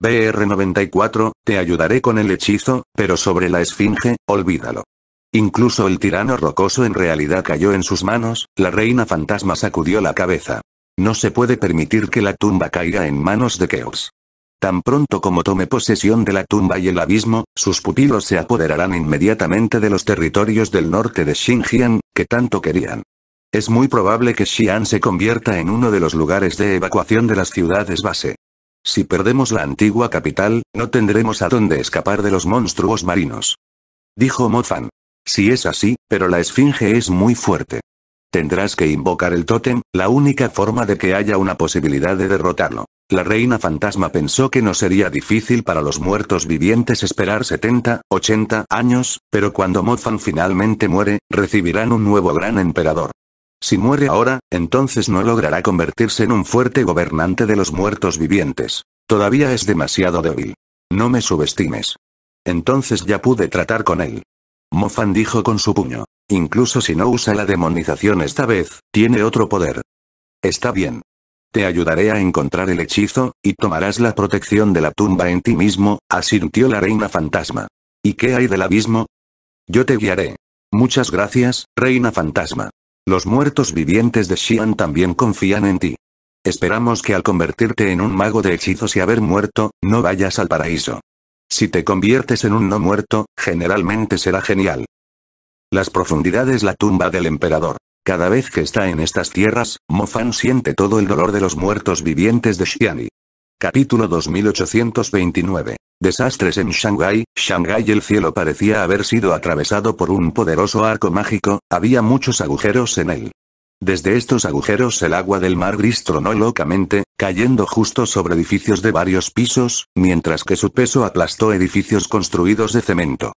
BR94, te ayudaré con el hechizo, pero sobre la esfinge, olvídalo. Incluso el tirano rocoso en realidad cayó en sus manos, la reina fantasma sacudió la cabeza. No se puede permitir que la tumba caiga en manos de Keops. Tan pronto como tome posesión de la tumba y el abismo, sus pupilos se apoderarán inmediatamente de los territorios del norte de Xinjiang, que tanto querían. Es muy probable que Xi'an se convierta en uno de los lugares de evacuación de las ciudades base. Si perdemos la antigua capital, no tendremos a dónde escapar de los monstruos marinos. Dijo Fan. Si es así, pero la esfinge es muy fuerte. Tendrás que invocar el tótem, la única forma de que haya una posibilidad de derrotarlo. La reina fantasma pensó que no sería difícil para los muertos vivientes esperar 70, 80 años, pero cuando Mofan finalmente muere, recibirán un nuevo gran emperador. Si muere ahora, entonces no logrará convertirse en un fuerte gobernante de los muertos vivientes. Todavía es demasiado débil. No me subestimes. Entonces ya pude tratar con él. Mofan dijo con su puño. Incluso si no usa la demonización esta vez, tiene otro poder. Está bien. Te ayudaré a encontrar el hechizo, y tomarás la protección de la tumba en ti mismo, asintió la reina fantasma. ¿Y qué hay del abismo? Yo te guiaré. Muchas gracias, reina fantasma. Los muertos vivientes de Xi'an también confían en ti. Esperamos que al convertirte en un mago de hechizos y haber muerto, no vayas al paraíso. Si te conviertes en un no muerto, generalmente será genial. Las profundidades la tumba del emperador. Cada vez que está en estas tierras, Mofan siente todo el dolor de los muertos vivientes de Xianyi. Capítulo 2829. Desastres en Shanghái. Shanghai. el cielo parecía haber sido atravesado por un poderoso arco mágico, había muchos agujeros en él. Desde estos agujeros el agua del mar gris tronó locamente, cayendo justo sobre edificios de varios pisos, mientras que su peso aplastó edificios construidos de cemento.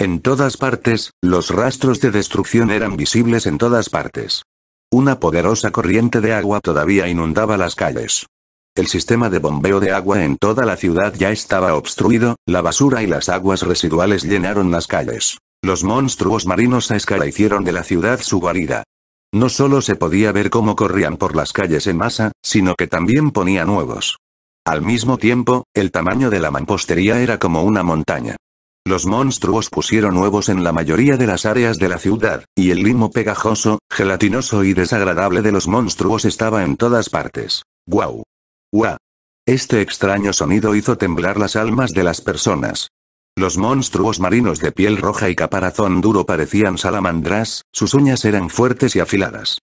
En todas partes, los rastros de destrucción eran visibles en todas partes. Una poderosa corriente de agua todavía inundaba las calles. El sistema de bombeo de agua en toda la ciudad ya estaba obstruido, la basura y las aguas residuales llenaron las calles. Los monstruos marinos a escala hicieron de la ciudad su guarida. No solo se podía ver cómo corrían por las calles en masa, sino que también ponía huevos. Al mismo tiempo, el tamaño de la mampostería era como una montaña. Los monstruos pusieron huevos en la mayoría de las áreas de la ciudad, y el limo pegajoso, gelatinoso y desagradable de los monstruos estaba en todas partes. ¡Guau! ¡Guau! Este extraño sonido hizo temblar las almas de las personas. Los monstruos marinos de piel roja y caparazón duro parecían salamandras, sus uñas eran fuertes y afiladas.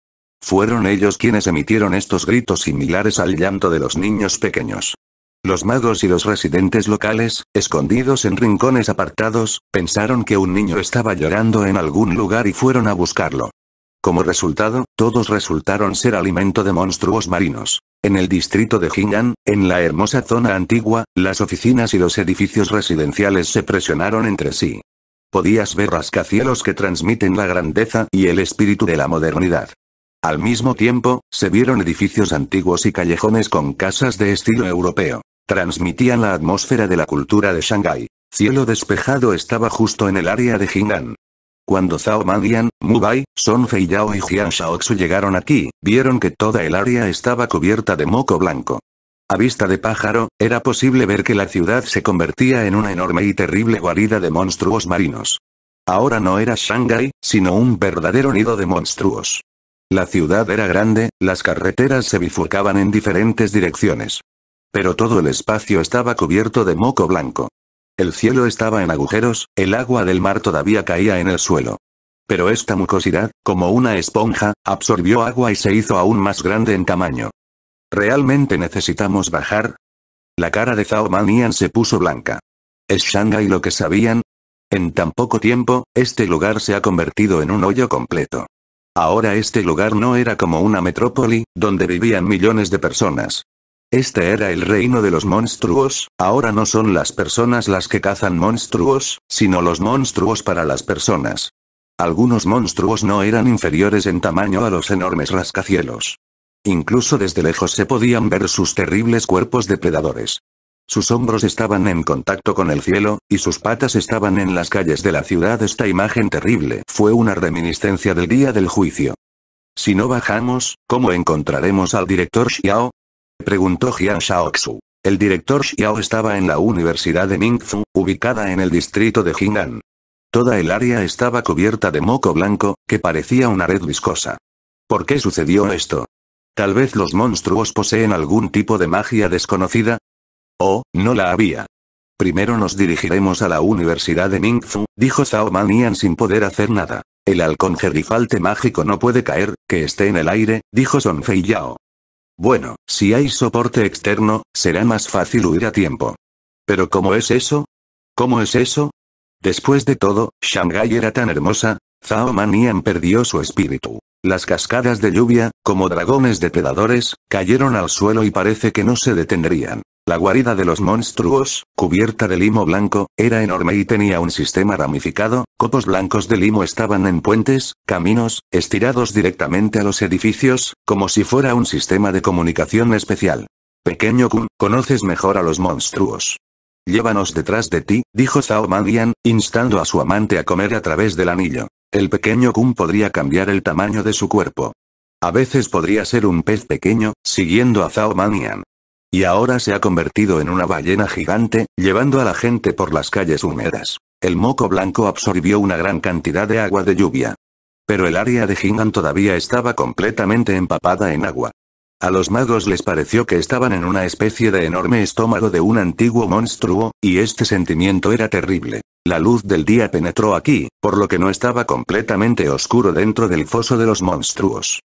Fueron ellos quienes emitieron estos gritos similares al llanto de los niños pequeños. Los magos y los residentes locales, escondidos en rincones apartados, pensaron que un niño estaba llorando en algún lugar y fueron a buscarlo. Como resultado, todos resultaron ser alimento de monstruos marinos. En el distrito de Jingan, en la hermosa zona antigua, las oficinas y los edificios residenciales se presionaron entre sí. Podías ver rascacielos que transmiten la grandeza y el espíritu de la modernidad. Al mismo tiempo, se vieron edificios antiguos y callejones con casas de estilo europeo. Transmitían la atmósfera de la cultura de Shanghái. Cielo despejado estaba justo en el área de Jingan. Cuando Zhao Mandian, Mu Bai, Son Fei Yao y Jian Shaoxu llegaron aquí, vieron que toda el área estaba cubierta de moco blanco. A vista de pájaro, era posible ver que la ciudad se convertía en una enorme y terrible guarida de monstruos marinos. Ahora no era Shanghai, sino un verdadero nido de monstruos. La ciudad era grande, las carreteras se bifurcaban en diferentes direcciones. Pero todo el espacio estaba cubierto de moco blanco. El cielo estaba en agujeros, el agua del mar todavía caía en el suelo. Pero esta mucosidad, como una esponja, absorbió agua y se hizo aún más grande en tamaño. ¿Realmente necesitamos bajar? La cara de Zhao Manian se puso blanca. ¿Es Shanghai lo que sabían? En tan poco tiempo, este lugar se ha convertido en un hoyo completo. Ahora este lugar no era como una metrópoli, donde vivían millones de personas. Este era el reino de los monstruos, ahora no son las personas las que cazan monstruos, sino los monstruos para las personas. Algunos monstruos no eran inferiores en tamaño a los enormes rascacielos. Incluso desde lejos se podían ver sus terribles cuerpos depredadores. Sus hombros estaban en contacto con el cielo, y sus patas estaban en las calles de la ciudad. Esta imagen terrible fue una reminiscencia del día del juicio. Si no bajamos, ¿cómo encontraremos al director Xiao? preguntó Jian Shaoxu. El director Xiao estaba en la Universidad de Mingzhu, ubicada en el distrito de Jing'an. Toda el área estaba cubierta de moco blanco, que parecía una red viscosa. ¿Por qué sucedió esto? Tal vez los monstruos poseen algún tipo de magia desconocida. Oh, no la había. Primero nos dirigiremos a la Universidad de Mingzhu, dijo Zhao Manian sin poder hacer nada. El halcón gerifalte mágico no puede caer, que esté en el aire, dijo Son Fei Yao. Bueno, si hay soporte externo, será más fácil huir a tiempo. Pero ¿cómo es eso? ¿Cómo es eso? Después de todo, Shanghai era tan hermosa, Zhao Manian perdió su espíritu. Las cascadas de lluvia, como dragones depredadores, cayeron al suelo y parece que no se detendrían. La guarida de los monstruos, cubierta de limo blanco, era enorme y tenía un sistema ramificado, copos blancos de limo estaban en puentes, caminos, estirados directamente a los edificios, como si fuera un sistema de comunicación especial. Pequeño Kun, conoces mejor a los monstruos. Llévanos detrás de ti, dijo Zhao Mandian, instando a su amante a comer a través del anillo. El pequeño Kun podría cambiar el tamaño de su cuerpo. A veces podría ser un pez pequeño, siguiendo a Zhao y ahora se ha convertido en una ballena gigante, llevando a la gente por las calles húmedas. El moco blanco absorbió una gran cantidad de agua de lluvia. Pero el área de Hingan todavía estaba completamente empapada en agua. A los magos les pareció que estaban en una especie de enorme estómago de un antiguo monstruo, y este sentimiento era terrible. La luz del día penetró aquí, por lo que no estaba completamente oscuro dentro del foso de los monstruos.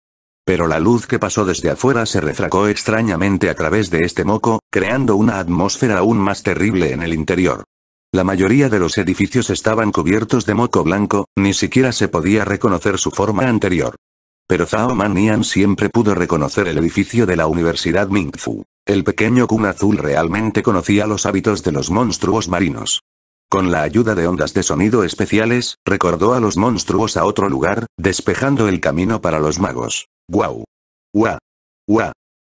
Pero la luz que pasó desde afuera se refracó extrañamente a través de este moco, creando una atmósfera aún más terrible en el interior. La mayoría de los edificios estaban cubiertos de moco blanco, ni siquiera se podía reconocer su forma anterior. Pero Zhao Manian siempre pudo reconocer el edificio de la Universidad Mingfu. El pequeño Kun Azul realmente conocía los hábitos de los monstruos marinos. Con la ayuda de ondas de sonido especiales, recordó a los monstruos a otro lugar, despejando el camino para los magos. ¡Guau! ¡Guau! ¡Guau!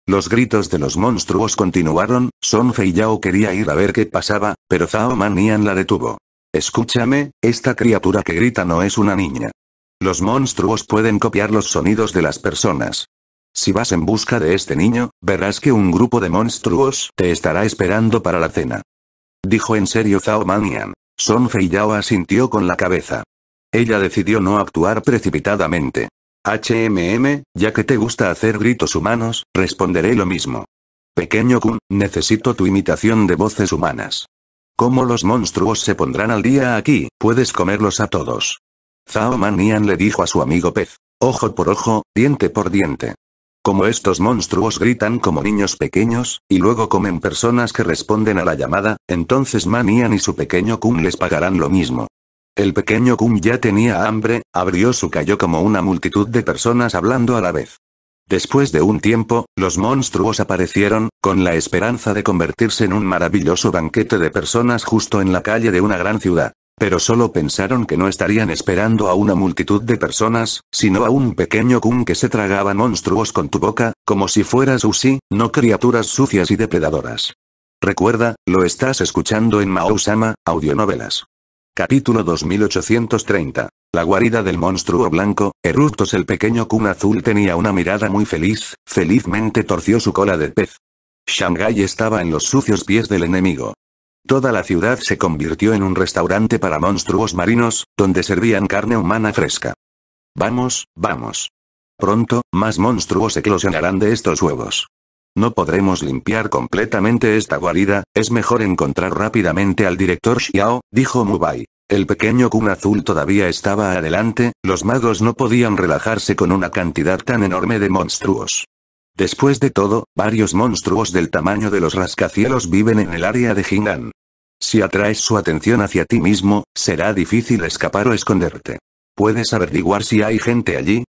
Los gritos de los monstruos continuaron, Son Yao quería ir a ver qué pasaba, pero Zhao Manian la detuvo. Escúchame, esta criatura que grita no es una niña. Los monstruos pueden copiar los sonidos de las personas. Si vas en busca de este niño, verás que un grupo de monstruos te estará esperando para la cena. Dijo en serio Zhao Manian. Son Yao asintió con la cabeza. Ella decidió no actuar precipitadamente. HMM, ya que te gusta hacer gritos humanos, responderé lo mismo. Pequeño Kun, necesito tu imitación de voces humanas. Como los monstruos se pondrán al día aquí, puedes comerlos a todos. Zhao Manian le dijo a su amigo pez. Ojo por ojo, diente por diente. Como estos monstruos gritan como niños pequeños, y luego comen personas que responden a la llamada, entonces Manian y su pequeño Kun les pagarán lo mismo. El pequeño Kung ya tenía hambre, abrió su cayó como una multitud de personas hablando a la vez. Después de un tiempo, los monstruos aparecieron, con la esperanza de convertirse en un maravilloso banquete de personas justo en la calle de una gran ciudad. Pero solo pensaron que no estarían esperando a una multitud de personas, sino a un pequeño Kung que se tragaba monstruos con tu boca, como si fueras sushi, no criaturas sucias y depredadoras. Recuerda, lo estás escuchando en Mao-sama audionovelas. Capítulo 2830. La guarida del monstruo blanco, Eruptos el pequeño Kun azul tenía una mirada muy feliz, felizmente torció su cola de pez. Shanghai estaba en los sucios pies del enemigo. Toda la ciudad se convirtió en un restaurante para monstruos marinos, donde servían carne humana fresca. Vamos, vamos. Pronto, más monstruos eclosionarán de estos huevos. No podremos limpiar completamente esta guarida, es mejor encontrar rápidamente al director Xiao, dijo Mubai. El pequeño Kun azul todavía estaba adelante, los magos no podían relajarse con una cantidad tan enorme de monstruos. Después de todo, varios monstruos del tamaño de los rascacielos viven en el área de Jing'an. Si atraes su atención hacia ti mismo, será difícil escapar o esconderte. ¿Puedes averiguar si hay gente allí?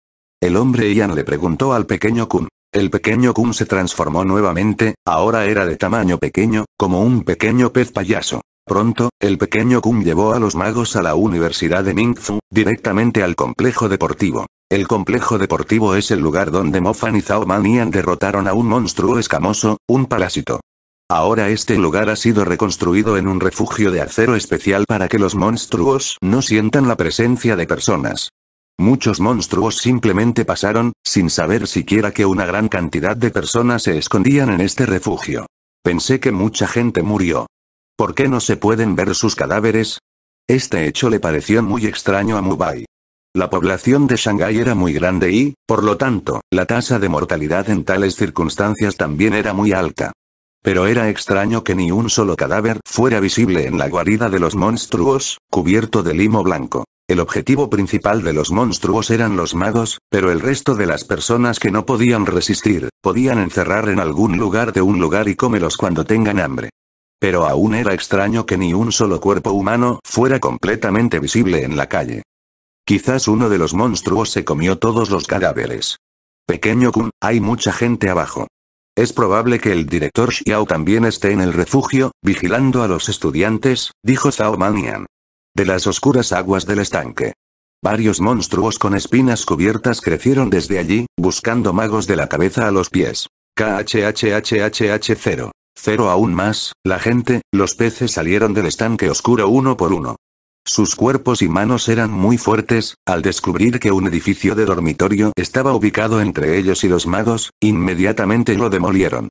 El hombre Ian le preguntó al pequeño Kun. El pequeño Kun se transformó nuevamente, ahora era de tamaño pequeño, como un pequeño pez payaso. Pronto, el pequeño Kun llevó a los magos a la Universidad de Mingfu, directamente al complejo deportivo. El complejo deportivo es el lugar donde Mofan y Zhao Manian derrotaron a un monstruo escamoso, un parásito. Ahora este lugar ha sido reconstruido en un refugio de acero especial para que los monstruos no sientan la presencia de personas. Muchos monstruos simplemente pasaron, sin saber siquiera que una gran cantidad de personas se escondían en este refugio. Pensé que mucha gente murió. ¿Por qué no se pueden ver sus cadáveres? Este hecho le pareció muy extraño a Mubai. La población de Shanghái era muy grande y, por lo tanto, la tasa de mortalidad en tales circunstancias también era muy alta. Pero era extraño que ni un solo cadáver fuera visible en la guarida de los monstruos, cubierto de limo blanco. El objetivo principal de los monstruos eran los magos, pero el resto de las personas que no podían resistir, podían encerrar en algún lugar de un lugar y cómelos cuando tengan hambre. Pero aún era extraño que ni un solo cuerpo humano fuera completamente visible en la calle. Quizás uno de los monstruos se comió todos los cadáveres. Pequeño Kun, hay mucha gente abajo. Es probable que el director Xiao también esté en el refugio, vigilando a los estudiantes, dijo Zhao Manian de las oscuras aguas del estanque. Varios monstruos con espinas cubiertas crecieron desde allí, buscando magos de la cabeza a los pies. KHHHHH0. Cero aún más, la gente, los peces salieron del estanque oscuro uno por uno. Sus cuerpos y manos eran muy fuertes, al descubrir que un edificio de dormitorio estaba ubicado entre ellos y los magos, inmediatamente lo demolieron.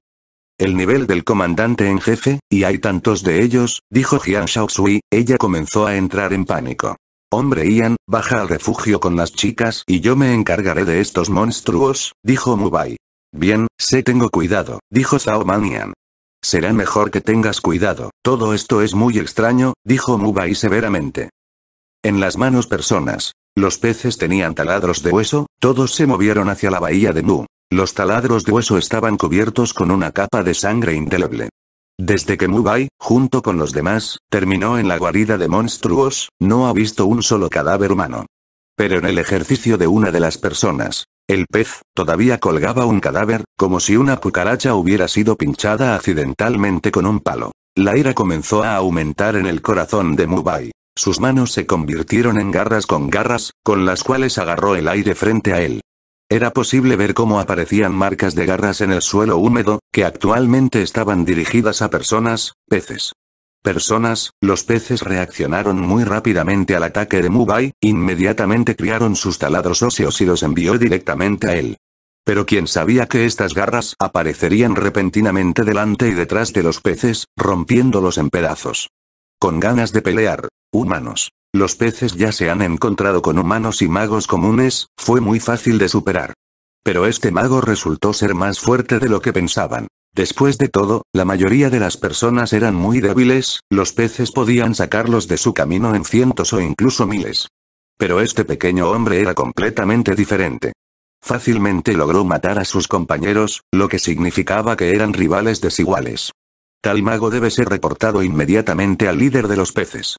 El nivel del comandante en jefe, y hay tantos de ellos, dijo Jian Sui, ella comenzó a entrar en pánico. Hombre Ian, baja al refugio con las chicas y yo me encargaré de estos monstruos, dijo Mubai. Bien, sé tengo cuidado, dijo Zhao Manian. Será mejor que tengas cuidado, todo esto es muy extraño, dijo Mubai severamente. En las manos personas. Los peces tenían taladros de hueso, todos se movieron hacia la bahía de Mu. Los taladros de hueso estaban cubiertos con una capa de sangre indeleble. Desde que Mubai, junto con los demás, terminó en la guarida de monstruos, no ha visto un solo cadáver humano. Pero en el ejercicio de una de las personas, el pez, todavía colgaba un cadáver, como si una cucaracha hubiera sido pinchada accidentalmente con un palo. La ira comenzó a aumentar en el corazón de Mubai. Sus manos se convirtieron en garras con garras, con las cuales agarró el aire frente a él. Era posible ver cómo aparecían marcas de garras en el suelo húmedo, que actualmente estaban dirigidas a personas, peces. Personas, los peces reaccionaron muy rápidamente al ataque de Mubai, inmediatamente criaron sus taladros óseos y los envió directamente a él. Pero quien sabía que estas garras aparecerían repentinamente delante y detrás de los peces, rompiéndolos en pedazos. Con ganas de pelear, humanos. Los peces ya se han encontrado con humanos y magos comunes, fue muy fácil de superar. Pero este mago resultó ser más fuerte de lo que pensaban. Después de todo, la mayoría de las personas eran muy débiles, los peces podían sacarlos de su camino en cientos o incluso miles. Pero este pequeño hombre era completamente diferente. Fácilmente logró matar a sus compañeros, lo que significaba que eran rivales desiguales. Tal mago debe ser reportado inmediatamente al líder de los peces.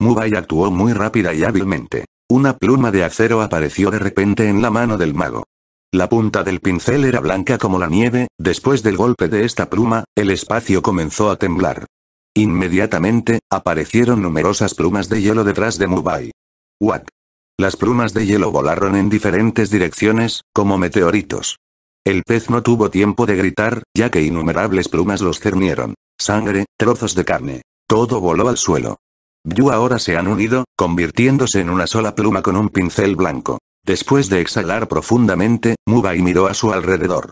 Mubai actuó muy rápida y hábilmente. Una pluma de acero apareció de repente en la mano del mago. La punta del pincel era blanca como la nieve, después del golpe de esta pluma, el espacio comenzó a temblar. Inmediatamente, aparecieron numerosas plumas de hielo detrás de Mubai. What? Las plumas de hielo volaron en diferentes direcciones, como meteoritos. El pez no tuvo tiempo de gritar, ya que innumerables plumas los cernieron. Sangre, trozos de carne. Todo voló al suelo. Yu ahora se han unido, convirtiéndose en una sola pluma con un pincel blanco. Después de exhalar profundamente, Mubai miró a su alrededor.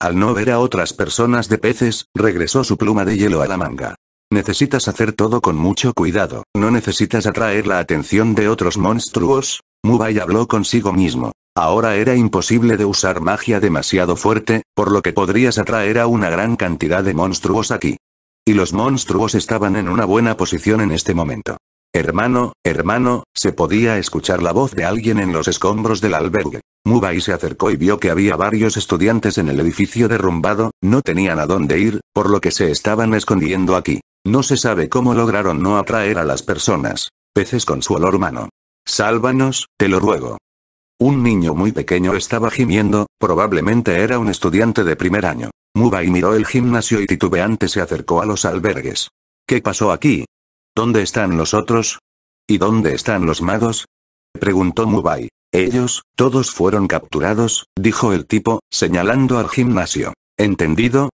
Al no ver a otras personas de peces, regresó su pluma de hielo a la manga. Necesitas hacer todo con mucho cuidado, no necesitas atraer la atención de otros monstruos. Mubai habló consigo mismo. Ahora era imposible de usar magia demasiado fuerte, por lo que podrías atraer a una gran cantidad de monstruos aquí y los monstruos estaban en una buena posición en este momento. Hermano, hermano, se podía escuchar la voz de alguien en los escombros del albergue. Mubai se acercó y vio que había varios estudiantes en el edificio derrumbado, no tenían a dónde ir, por lo que se estaban escondiendo aquí. No se sabe cómo lograron no atraer a las personas. Peces con su olor humano. Sálvanos, te lo ruego. Un niño muy pequeño estaba gimiendo, probablemente era un estudiante de primer año. Mubai miró el gimnasio y titubeante se acercó a los albergues. ¿Qué pasó aquí? ¿Dónde están los otros? ¿Y dónde están los magos? Preguntó Mubai. Ellos, todos fueron capturados, dijo el tipo, señalando al gimnasio. ¿Entendido?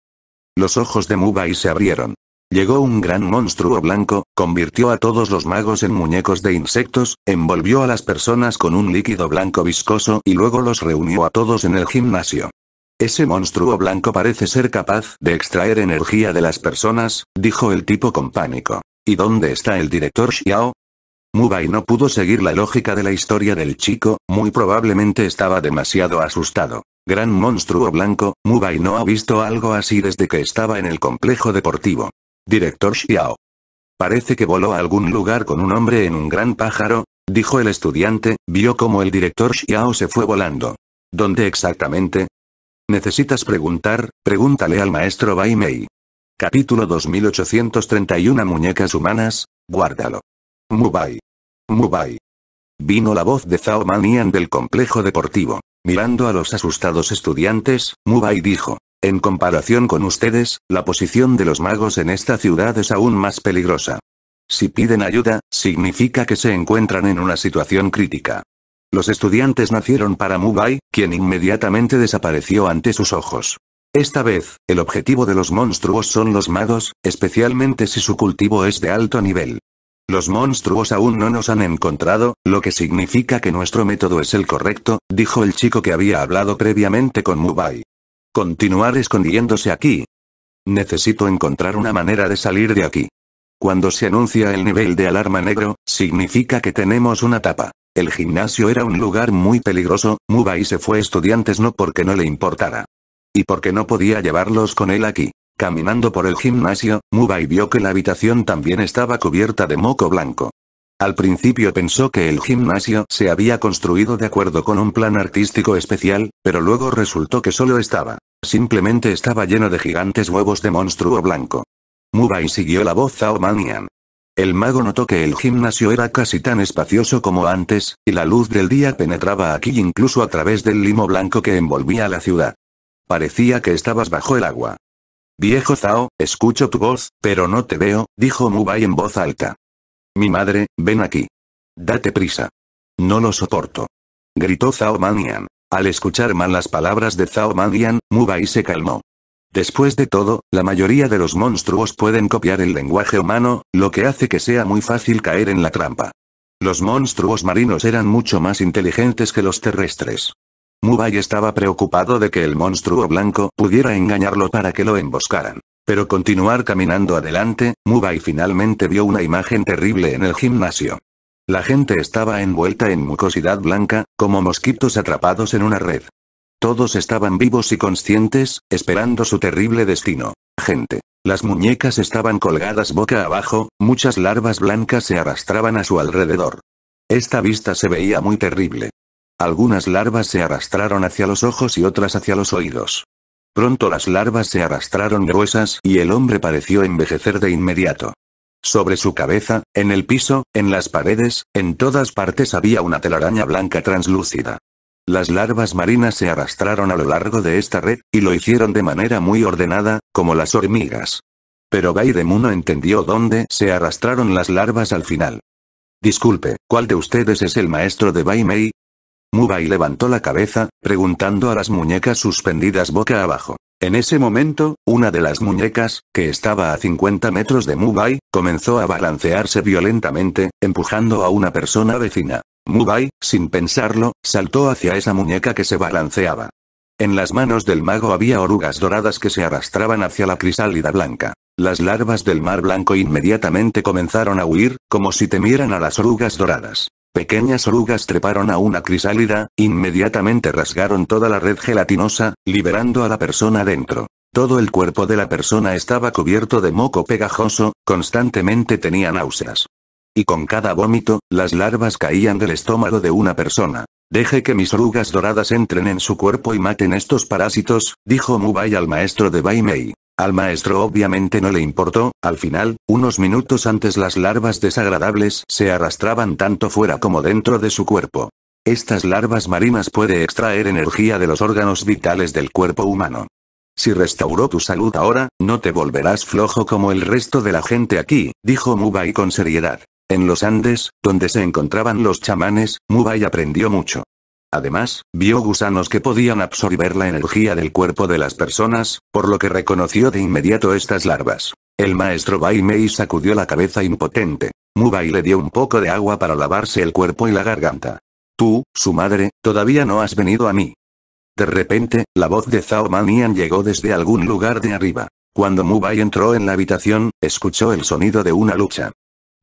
Los ojos de Mubai se abrieron. Llegó un gran monstruo blanco, convirtió a todos los magos en muñecos de insectos, envolvió a las personas con un líquido blanco viscoso y luego los reunió a todos en el gimnasio. Ese monstruo blanco parece ser capaz de extraer energía de las personas, dijo el tipo con pánico. ¿Y dónde está el director Xiao? Mubai no pudo seguir la lógica de la historia del chico, muy probablemente estaba demasiado asustado. Gran monstruo blanco, Mubai no ha visto algo así desde que estaba en el complejo deportivo. Director Xiao. Parece que voló a algún lugar con un hombre en un gran pájaro, dijo el estudiante, vio como el director Xiao se fue volando. ¿Dónde exactamente? Necesitas preguntar, pregúntale al maestro Bai Mei. Capítulo 2831 Muñecas humanas, guárdalo. Mubai. Mubai. Vino la voz de Zhao Manian del complejo deportivo. Mirando a los asustados estudiantes, Mubai dijo. En comparación con ustedes, la posición de los magos en esta ciudad es aún más peligrosa. Si piden ayuda, significa que se encuentran en una situación crítica. Los estudiantes nacieron para Mubai, quien inmediatamente desapareció ante sus ojos. Esta vez, el objetivo de los monstruos son los magos, especialmente si su cultivo es de alto nivel. Los monstruos aún no nos han encontrado, lo que significa que nuestro método es el correcto, dijo el chico que había hablado previamente con Mubai. Continuar escondiéndose aquí. Necesito encontrar una manera de salir de aquí. Cuando se anuncia el nivel de alarma negro, significa que tenemos una tapa. El gimnasio era un lugar muy peligroso, Mubai se fue estudiantes no porque no le importara. Y porque no podía llevarlos con él aquí. Caminando por el gimnasio, Mubai vio que la habitación también estaba cubierta de moco blanco. Al principio pensó que el gimnasio se había construido de acuerdo con un plan artístico especial, pero luego resultó que solo estaba Simplemente estaba lleno de gigantes huevos de monstruo blanco. Mubai siguió la voz Zao Manian. El mago notó que el gimnasio era casi tan espacioso como antes, y la luz del día penetraba aquí incluso a través del limo blanco que envolvía la ciudad. Parecía que estabas bajo el agua. Viejo Zao, escucho tu voz, pero no te veo, dijo Mubai en voz alta. Mi madre, ven aquí. Date prisa. No lo soporto. Gritó Zao Manian. Al escuchar mal las palabras de Zhao Mandian, Mubai se calmó. Después de todo, la mayoría de los monstruos pueden copiar el lenguaje humano, lo que hace que sea muy fácil caer en la trampa. Los monstruos marinos eran mucho más inteligentes que los terrestres. Mubai estaba preocupado de que el monstruo blanco pudiera engañarlo para que lo emboscaran. Pero continuar caminando adelante, Mubai finalmente vio una imagen terrible en el gimnasio. La gente estaba envuelta en mucosidad blanca, como mosquitos atrapados en una red. Todos estaban vivos y conscientes, esperando su terrible destino. Gente. Las muñecas estaban colgadas boca abajo, muchas larvas blancas se arrastraban a su alrededor. Esta vista se veía muy terrible. Algunas larvas se arrastraron hacia los ojos y otras hacia los oídos. Pronto las larvas se arrastraron gruesas y el hombre pareció envejecer de inmediato. Sobre su cabeza, en el piso, en las paredes, en todas partes había una telaraña blanca translúcida. Las larvas marinas se arrastraron a lo largo de esta red, y lo hicieron de manera muy ordenada, como las hormigas. Pero no entendió dónde se arrastraron las larvas al final. Disculpe, ¿cuál de ustedes es el maestro de Bai Mei? Mubai levantó la cabeza, preguntando a las muñecas suspendidas boca abajo. En ese momento, una de las muñecas, que estaba a 50 metros de Mubai, comenzó a balancearse violentamente, empujando a una persona vecina. Mubai, sin pensarlo, saltó hacia esa muñeca que se balanceaba. En las manos del mago había orugas doradas que se arrastraban hacia la crisálida blanca. Las larvas del mar blanco inmediatamente comenzaron a huir, como si temieran a las orugas doradas. Pequeñas orugas treparon a una crisálida, inmediatamente rasgaron toda la red gelatinosa, liberando a la persona dentro. Todo el cuerpo de la persona estaba cubierto de moco pegajoso, constantemente tenía náuseas. Y con cada vómito, las larvas caían del estómago de una persona. Deje que mis orugas doradas entren en su cuerpo y maten estos parásitos, dijo Mubai al maestro de Baimei. Al maestro obviamente no le importó, al final, unos minutos antes las larvas desagradables se arrastraban tanto fuera como dentro de su cuerpo. Estas larvas marinas puede extraer energía de los órganos vitales del cuerpo humano. Si restauró tu salud ahora, no te volverás flojo como el resto de la gente aquí, dijo Mubai con seriedad. En los Andes, donde se encontraban los chamanes, Mubai aprendió mucho. Además, vio gusanos que podían absorber la energía del cuerpo de las personas, por lo que reconoció de inmediato estas larvas. El maestro Bai Mei sacudió la cabeza impotente. Mubai le dio un poco de agua para lavarse el cuerpo y la garganta. Tú, su madre, todavía no has venido a mí. De repente, la voz de Zhao Manian llegó desde algún lugar de arriba. Cuando Mubai entró en la habitación, escuchó el sonido de una lucha.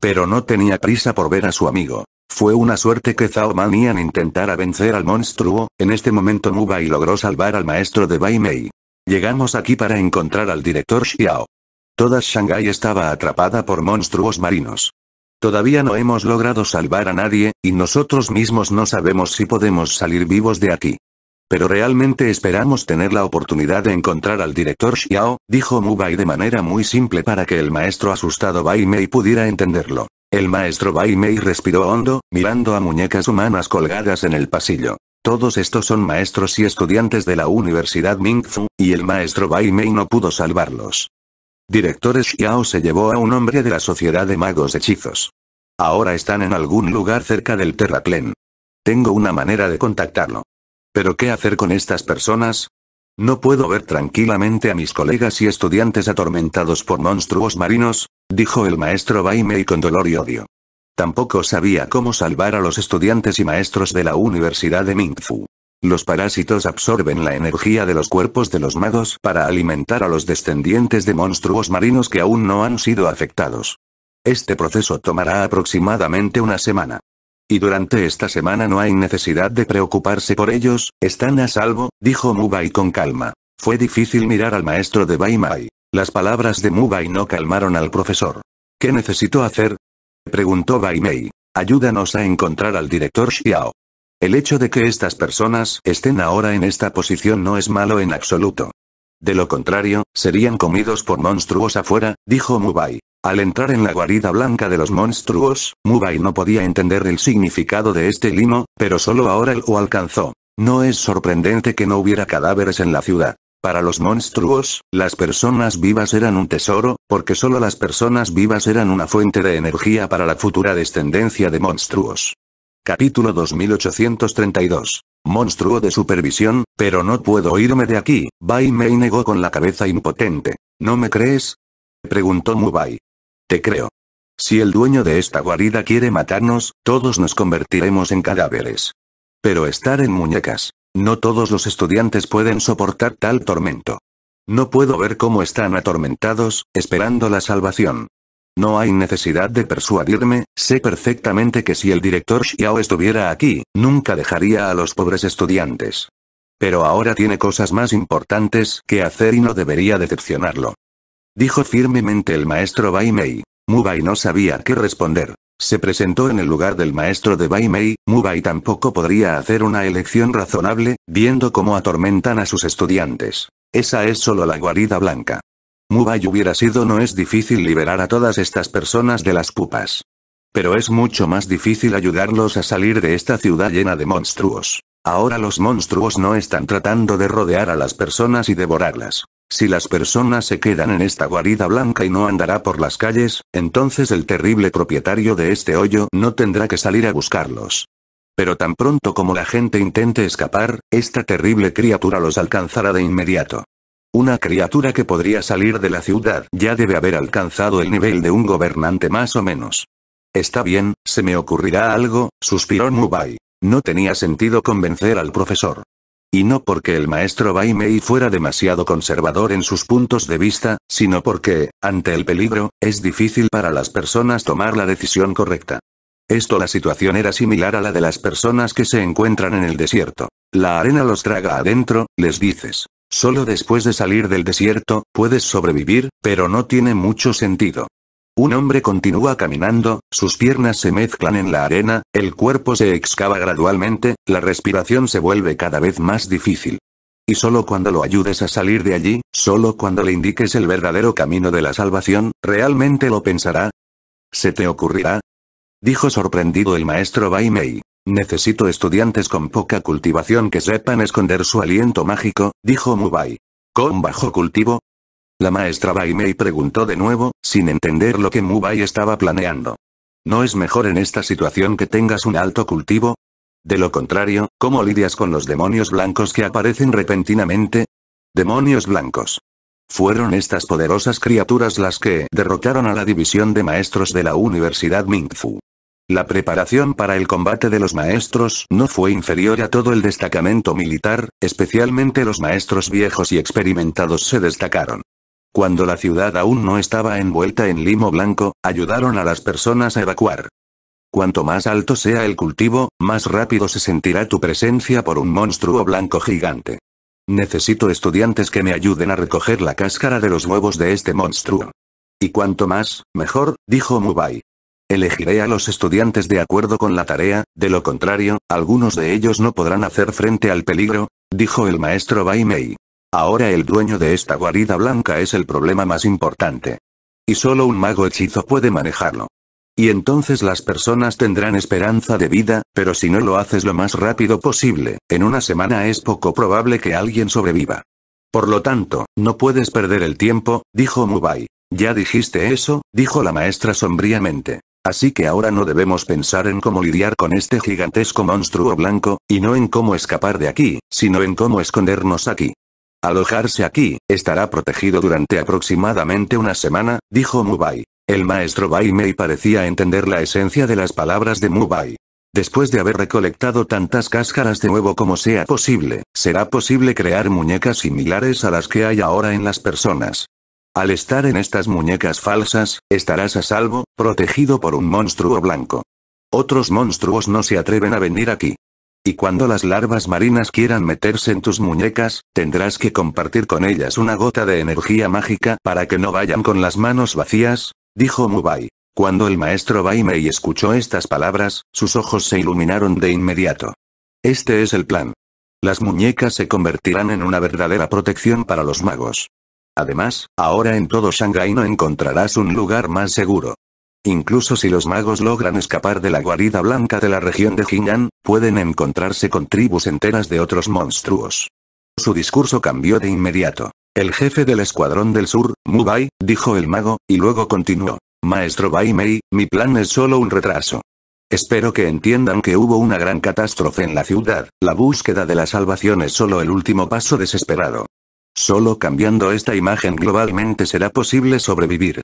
Pero no tenía prisa por ver a su amigo. Fue una suerte que Zhao Manian intentara vencer al monstruo, en este momento Mubai logró salvar al maestro de Bai Mei. Llegamos aquí para encontrar al director Xiao. Toda Shanghai estaba atrapada por monstruos marinos. Todavía no hemos logrado salvar a nadie, y nosotros mismos no sabemos si podemos salir vivos de aquí. Pero realmente esperamos tener la oportunidad de encontrar al director Xiao, dijo Mubai de manera muy simple para que el maestro asustado Bai Mei pudiera entenderlo. El maestro Bai Mei respiró hondo, mirando a muñecas humanas colgadas en el pasillo. Todos estos son maestros y estudiantes de la Universidad Mingfu, y el maestro Bai Mei no pudo salvarlos. Director Xiao se llevó a un hombre de la Sociedad de Magos Hechizos. Ahora están en algún lugar cerca del Terraclen. Tengo una manera de contactarlo. ¿Pero qué hacer con estas personas? No puedo ver tranquilamente a mis colegas y estudiantes atormentados por monstruos marinos, Dijo el maestro Mei con dolor y odio. Tampoco sabía cómo salvar a los estudiantes y maestros de la Universidad de Mingfu. Los parásitos absorben la energía de los cuerpos de los magos para alimentar a los descendientes de monstruos marinos que aún no han sido afectados. Este proceso tomará aproximadamente una semana. Y durante esta semana no hay necesidad de preocuparse por ellos, están a salvo, dijo Mubai con calma. Fue difícil mirar al maestro de Baimai. Las palabras de Mubai no calmaron al profesor. ¿Qué necesito hacer? Preguntó Bai Mei. Ayúdanos a encontrar al director Xiao. El hecho de que estas personas estén ahora en esta posición no es malo en absoluto. De lo contrario, serían comidos por monstruos afuera, dijo Mubai. Al entrar en la guarida blanca de los monstruos, Mubai no podía entender el significado de este limo, pero solo ahora lo alcanzó. No es sorprendente que no hubiera cadáveres en la ciudad. Para los monstruos, las personas vivas eran un tesoro, porque solo las personas vivas eran una fuente de energía para la futura descendencia de monstruos. Capítulo 2832. Monstruo de supervisión, pero no puedo irme de aquí, Bai Mei negó con la cabeza impotente. ¿No me crees? Preguntó Mubai. Te creo. Si el dueño de esta guarida quiere matarnos, todos nos convertiremos en cadáveres. Pero estar en muñecas, no todos los estudiantes pueden soportar tal tormento. No puedo ver cómo están atormentados, esperando la salvación. No hay necesidad de persuadirme, sé perfectamente que si el director Xiao estuviera aquí, nunca dejaría a los pobres estudiantes. Pero ahora tiene cosas más importantes que hacer y no debería decepcionarlo. Dijo firmemente el maestro Bai Mei. Mu Bai no sabía qué responder. Se presentó en el lugar del maestro de Baimei, Mei, Mubai tampoco podría hacer una elección razonable, viendo cómo atormentan a sus estudiantes. Esa es solo la guarida blanca. Mubai hubiera sido no es difícil liberar a todas estas personas de las pupas. Pero es mucho más difícil ayudarlos a salir de esta ciudad llena de monstruos. Ahora los monstruos no están tratando de rodear a las personas y devorarlas. Si las personas se quedan en esta guarida blanca y no andará por las calles, entonces el terrible propietario de este hoyo no tendrá que salir a buscarlos. Pero tan pronto como la gente intente escapar, esta terrible criatura los alcanzará de inmediato. Una criatura que podría salir de la ciudad ya debe haber alcanzado el nivel de un gobernante más o menos. Está bien, se me ocurrirá algo, suspiró Mubai. No tenía sentido convencer al profesor. Y no porque el maestro Baimei fuera demasiado conservador en sus puntos de vista, sino porque, ante el peligro, es difícil para las personas tomar la decisión correcta. Esto la situación era similar a la de las personas que se encuentran en el desierto. La arena los traga adentro, les dices. Solo después de salir del desierto, puedes sobrevivir, pero no tiene mucho sentido. Un hombre continúa caminando, sus piernas se mezclan en la arena, el cuerpo se excava gradualmente, la respiración se vuelve cada vez más difícil. Y solo cuando lo ayudes a salir de allí, solo cuando le indiques el verdadero camino de la salvación, ¿realmente lo pensará? ¿Se te ocurrirá? Dijo sorprendido el maestro Bai Mei. Necesito estudiantes con poca cultivación que sepan esconder su aliento mágico, dijo Mubai. Con bajo cultivo, la maestra Mei preguntó de nuevo, sin entender lo que Mubai estaba planeando. ¿No es mejor en esta situación que tengas un alto cultivo? De lo contrario, ¿cómo lidias con los demonios blancos que aparecen repentinamente? Demonios blancos. Fueron estas poderosas criaturas las que derrotaron a la división de maestros de la Universidad Mingfu. La preparación para el combate de los maestros no fue inferior a todo el destacamento militar, especialmente los maestros viejos y experimentados se destacaron. Cuando la ciudad aún no estaba envuelta en limo blanco, ayudaron a las personas a evacuar. Cuanto más alto sea el cultivo, más rápido se sentirá tu presencia por un monstruo blanco gigante. Necesito estudiantes que me ayuden a recoger la cáscara de los huevos de este monstruo. Y cuanto más, mejor, dijo Mubai. Elegiré a los estudiantes de acuerdo con la tarea, de lo contrario, algunos de ellos no podrán hacer frente al peligro, dijo el maestro Bai Mei. Ahora el dueño de esta guarida blanca es el problema más importante. Y solo un mago hechizo puede manejarlo. Y entonces las personas tendrán esperanza de vida, pero si no lo haces lo más rápido posible, en una semana es poco probable que alguien sobreviva. Por lo tanto, no puedes perder el tiempo, dijo Mubai. Ya dijiste eso, dijo la maestra sombríamente. Así que ahora no debemos pensar en cómo lidiar con este gigantesco monstruo blanco, y no en cómo escapar de aquí, sino en cómo escondernos aquí. Alojarse aquí, estará protegido durante aproximadamente una semana, dijo Mubai. El maestro Baimei parecía entender la esencia de las palabras de Mubai. Después de haber recolectado tantas cáscaras de nuevo como sea posible, será posible crear muñecas similares a las que hay ahora en las personas. Al estar en estas muñecas falsas, estarás a salvo, protegido por un monstruo blanco. Otros monstruos no se atreven a venir aquí. Y cuando las larvas marinas quieran meterse en tus muñecas, tendrás que compartir con ellas una gota de energía mágica para que no vayan con las manos vacías, dijo Mubai. Cuando el maestro Baimei escuchó estas palabras, sus ojos se iluminaron de inmediato. Este es el plan. Las muñecas se convertirán en una verdadera protección para los magos. Además, ahora en todo Shanghái no encontrarás un lugar más seguro. Incluso si los magos logran escapar de la guarida blanca de la región de Jing'an, pueden encontrarse con tribus enteras de otros monstruos. Su discurso cambió de inmediato. El jefe del escuadrón del sur, Mubai, dijo el mago, y luego continuó. Maestro Bai Mei, mi plan es solo un retraso. Espero que entiendan que hubo una gran catástrofe en la ciudad, la búsqueda de la salvación es solo el último paso desesperado. Solo cambiando esta imagen globalmente será posible sobrevivir.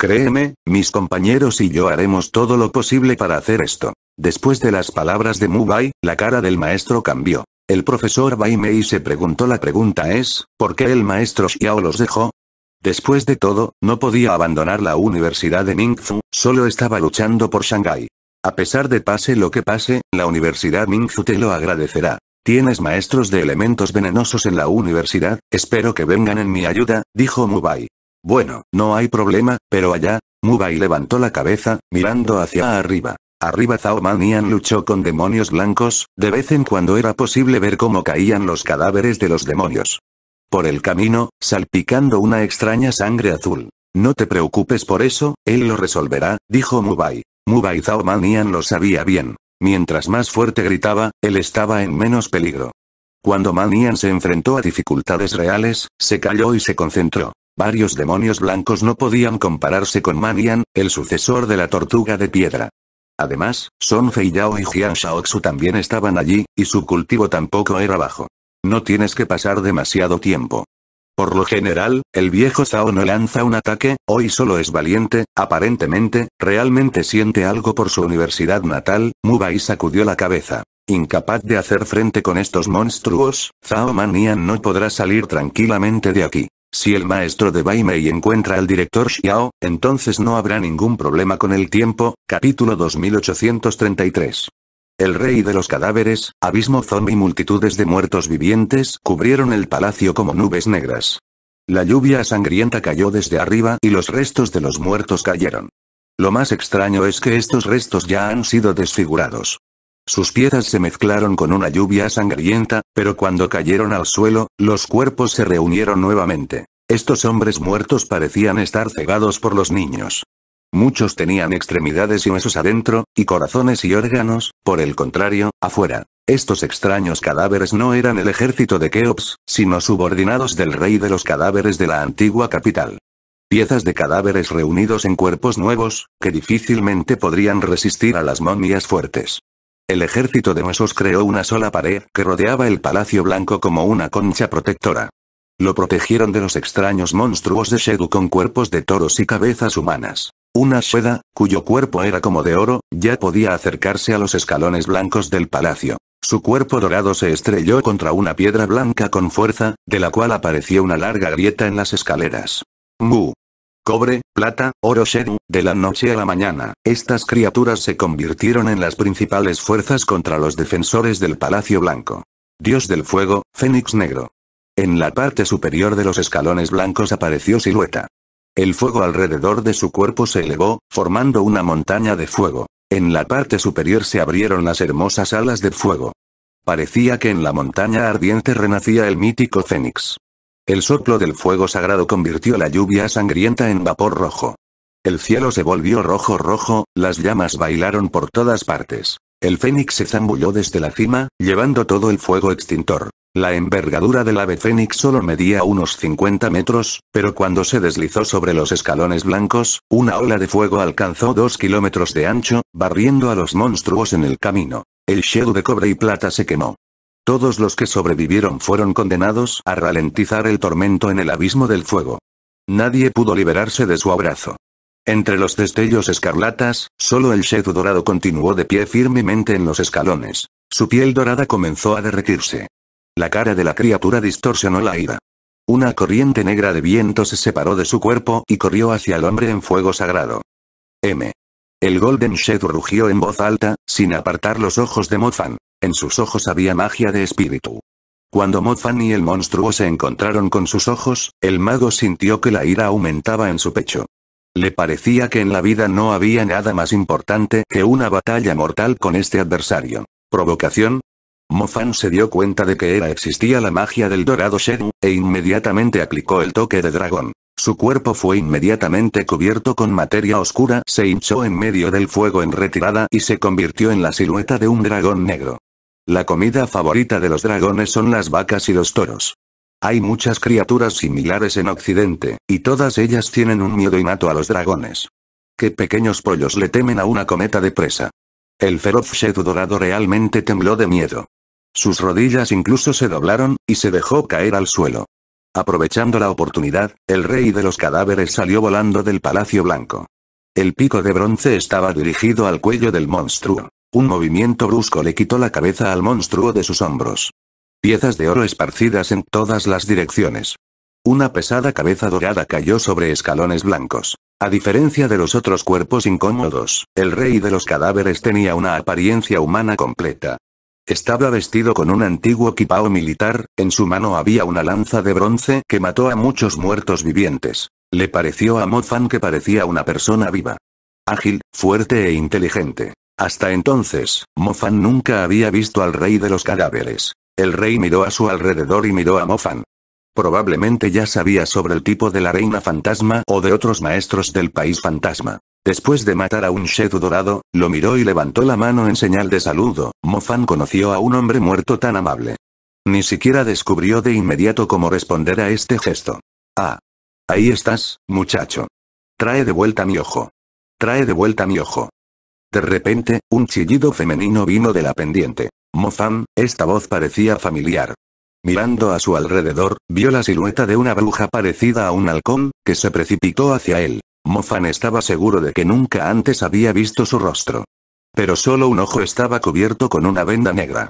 Créeme, mis compañeros y yo haremos todo lo posible para hacer esto. Después de las palabras de Mubai, la cara del maestro cambió. El profesor Bai Mei se preguntó la pregunta es, ¿por qué el maestro Xiao los dejó? Después de todo, no podía abandonar la universidad de Mingfu, solo estaba luchando por Shanghai. A pesar de pase lo que pase, la Universidad Mingfu te lo agradecerá. Tienes maestros de elementos venenosos en la universidad, espero que vengan en mi ayuda, dijo Mubai. Bueno, no hay problema, pero allá, Mubai levantó la cabeza, mirando hacia arriba. Arriba Zhao Manian luchó con demonios blancos, de vez en cuando era posible ver cómo caían los cadáveres de los demonios. Por el camino, salpicando una extraña sangre azul. No te preocupes por eso, él lo resolverá, dijo Mubai. Mubai Zhao Manian lo sabía bien. Mientras más fuerte gritaba, él estaba en menos peligro. Cuando Manian se enfrentó a dificultades reales, se calló y se concentró. Varios demonios blancos no podían compararse con Manian, el sucesor de la tortuga de piedra. Además, Son Yao y Jian Shaoxu también estaban allí, y su cultivo tampoco era bajo. No tienes que pasar demasiado tiempo. Por lo general, el viejo Zhao no lanza un ataque, hoy solo es valiente, aparentemente, realmente siente algo por su universidad natal, y sacudió la cabeza. Incapaz de hacer frente con estos monstruos, Zhao Manian no podrá salir tranquilamente de aquí. Si el maestro de Baimei encuentra al director Xiao, entonces no habrá ningún problema con el tiempo, capítulo 2833. El rey de los cadáveres, abismo zombie y multitudes de muertos vivientes cubrieron el palacio como nubes negras. La lluvia sangrienta cayó desde arriba y los restos de los muertos cayeron. Lo más extraño es que estos restos ya han sido desfigurados. Sus piezas se mezclaron con una lluvia sangrienta, pero cuando cayeron al suelo, los cuerpos se reunieron nuevamente. Estos hombres muertos parecían estar cegados por los niños. Muchos tenían extremidades y huesos adentro, y corazones y órganos, por el contrario, afuera. Estos extraños cadáveres no eran el ejército de Keops, sino subordinados del rey de los cadáveres de la antigua capital. Piezas de cadáveres reunidos en cuerpos nuevos, que difícilmente podrían resistir a las momias fuertes. El ejército de huesos creó una sola pared, que rodeaba el Palacio Blanco como una concha protectora. Lo protegieron de los extraños monstruos de Shedu con cuerpos de toros y cabezas humanas. Una Sheda, cuyo cuerpo era como de oro, ya podía acercarse a los escalones blancos del palacio. Su cuerpo dorado se estrelló contra una piedra blanca con fuerza, de la cual apareció una larga grieta en las escaleras. Mu cobre, plata, oro Sheru, de la noche a la mañana, estas criaturas se convirtieron en las principales fuerzas contra los defensores del Palacio Blanco. Dios del Fuego, Fénix Negro. En la parte superior de los escalones blancos apareció silueta. El fuego alrededor de su cuerpo se elevó, formando una montaña de fuego. En la parte superior se abrieron las hermosas alas de fuego. Parecía que en la montaña ardiente renacía el mítico Fénix. El soplo del fuego sagrado convirtió la lluvia sangrienta en vapor rojo. El cielo se volvió rojo rojo, las llamas bailaron por todas partes. El fénix se zambulló desde la cima, llevando todo el fuego extintor. La envergadura del ave fénix solo medía unos 50 metros, pero cuando se deslizó sobre los escalones blancos, una ola de fuego alcanzó dos kilómetros de ancho, barriendo a los monstruos en el camino. El shell de cobre y plata se quemó. Todos los que sobrevivieron fueron condenados a ralentizar el tormento en el abismo del fuego. Nadie pudo liberarse de su abrazo. Entre los destellos escarlatas, solo el Shedu dorado continuó de pie firmemente en los escalones. Su piel dorada comenzó a derretirse. La cara de la criatura distorsionó la ira. Una corriente negra de viento se separó de su cuerpo y corrió hacia el hombre en fuego sagrado. M. El Golden Shedu rugió en voz alta, sin apartar los ojos de Mofan. En sus ojos había magia de espíritu. Cuando Mofan y el monstruo se encontraron con sus ojos, el mago sintió que la ira aumentaba en su pecho. Le parecía que en la vida no había nada más importante que una batalla mortal con este adversario. ¿Provocación? Mofan se dio cuenta de que era existía la magia del dorado Shedu, e inmediatamente aplicó el toque de dragón. Su cuerpo fue inmediatamente cubierto con materia oscura, se hinchó en medio del fuego en retirada y se convirtió en la silueta de un dragón negro. La comida favorita de los dragones son las vacas y los toros. Hay muchas criaturas similares en Occidente, y todas ellas tienen un miedo mato a los dragones. Qué pequeños pollos le temen a una cometa de presa. El feroz Shedu dorado realmente tembló de miedo. Sus rodillas incluso se doblaron, y se dejó caer al suelo. Aprovechando la oportunidad, el rey de los cadáveres salió volando del Palacio Blanco. El pico de bronce estaba dirigido al cuello del monstruo. Un movimiento brusco le quitó la cabeza al monstruo de sus hombros. Piezas de oro esparcidas en todas las direcciones. Una pesada cabeza dorada cayó sobre escalones blancos. A diferencia de los otros cuerpos incómodos, el rey de los cadáveres tenía una apariencia humana completa. Estaba vestido con un antiguo equipao militar, en su mano había una lanza de bronce que mató a muchos muertos vivientes. Le pareció a Mofan que parecía una persona viva. Ágil, fuerte e inteligente. Hasta entonces, Mofan nunca había visto al rey de los cadáveres. El rey miró a su alrededor y miró a Mofan. Probablemente ya sabía sobre el tipo de la reina fantasma o de otros maestros del país fantasma. Después de matar a un Shedu dorado, lo miró y levantó la mano en señal de saludo. Mofan conoció a un hombre muerto tan amable. Ni siquiera descubrió de inmediato cómo responder a este gesto. Ah. Ahí estás, muchacho. Trae de vuelta mi ojo. Trae de vuelta mi ojo. De repente, un chillido femenino vino de la pendiente. Mofan, esta voz parecía familiar. Mirando a su alrededor, vio la silueta de una bruja parecida a un halcón, que se precipitó hacia él. Mofan estaba seguro de que nunca antes había visto su rostro. Pero solo un ojo estaba cubierto con una venda negra.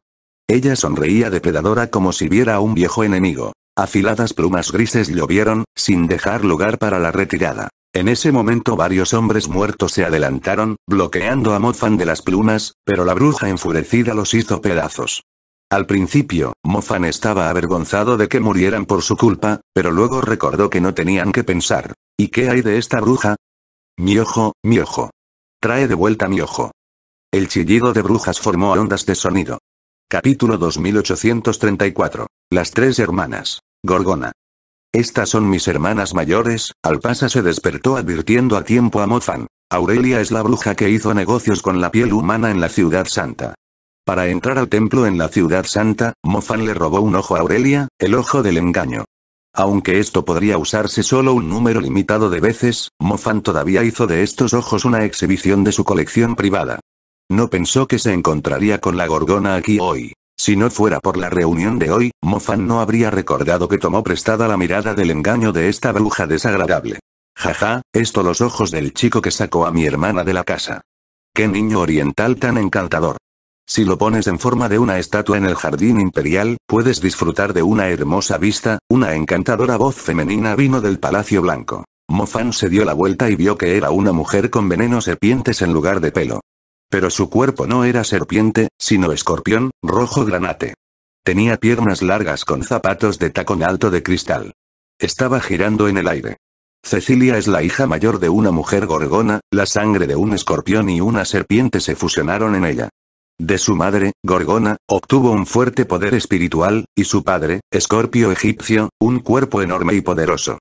Ella sonreía depredadora como si viera a un viejo enemigo. Afiladas plumas grises llovieron, sin dejar lugar para la retirada. En ese momento varios hombres muertos se adelantaron, bloqueando a Mofan de las plumas, pero la bruja enfurecida los hizo pedazos. Al principio, Mofan estaba avergonzado de que murieran por su culpa, pero luego recordó que no tenían que pensar. ¿Y qué hay de esta bruja? Mi ojo, mi ojo. Trae de vuelta mi ojo. El chillido de brujas formó ondas de sonido. Capítulo 2834. Las tres hermanas. Gorgona. Estas son mis hermanas mayores, Alpasa se despertó advirtiendo a tiempo a Mofan. Aurelia es la bruja que hizo negocios con la piel humana en la Ciudad Santa. Para entrar al templo en la Ciudad Santa, Mofan le robó un ojo a Aurelia, el ojo del engaño. Aunque esto podría usarse solo un número limitado de veces, Mofan todavía hizo de estos ojos una exhibición de su colección privada. No pensó que se encontraría con la gorgona aquí hoy. Si no fuera por la reunión de hoy, Mofan no habría recordado que tomó prestada la mirada del engaño de esta bruja desagradable. Jaja, esto los ojos del chico que sacó a mi hermana de la casa. Qué niño oriental tan encantador. Si lo pones en forma de una estatua en el jardín imperial, puedes disfrutar de una hermosa vista, una encantadora voz femenina vino del Palacio Blanco. Mofan se dio la vuelta y vio que era una mujer con veneno serpientes en lugar de pelo. Pero su cuerpo no era serpiente, sino escorpión, rojo granate. Tenía piernas largas con zapatos de tacón alto de cristal. Estaba girando en el aire. Cecilia es la hija mayor de una mujer gorgona, la sangre de un escorpión y una serpiente se fusionaron en ella. De su madre, Gorgona, obtuvo un fuerte poder espiritual, y su padre, Escorpio egipcio, un cuerpo enorme y poderoso.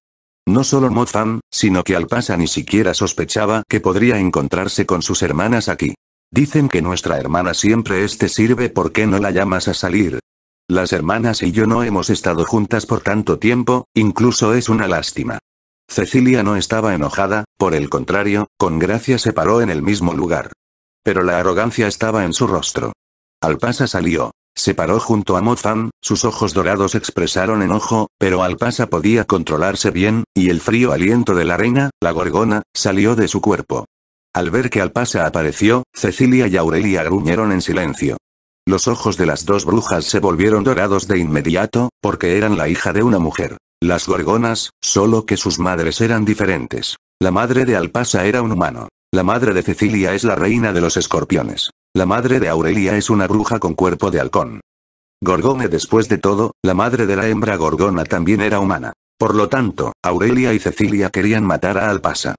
No solo Mozam, sino que Alpasa ni siquiera sospechaba que podría encontrarse con sus hermanas aquí. Dicen que nuestra hermana siempre es te sirve ¿por qué no la llamas a salir? Las hermanas y yo no hemos estado juntas por tanto tiempo, incluso es una lástima. Cecilia no estaba enojada, por el contrario, con gracia se paró en el mismo lugar. Pero la arrogancia estaba en su rostro. Alpasa salió. Se paró junto a Mozan, sus ojos dorados expresaron enojo, pero Alpasa podía controlarse bien, y el frío aliento de la reina, la gorgona, salió de su cuerpo. Al ver que Alpasa apareció, Cecilia y Aurelia gruñeron en silencio. Los ojos de las dos brujas se volvieron dorados de inmediato, porque eran la hija de una mujer. Las gorgonas, solo que sus madres eran diferentes. La madre de Alpasa era un humano. La madre de Cecilia es la reina de los escorpiones. La madre de Aurelia es una bruja con cuerpo de halcón. Gorgone después de todo, la madre de la hembra gorgona también era humana. Por lo tanto, Aurelia y Cecilia querían matar a Alpasa.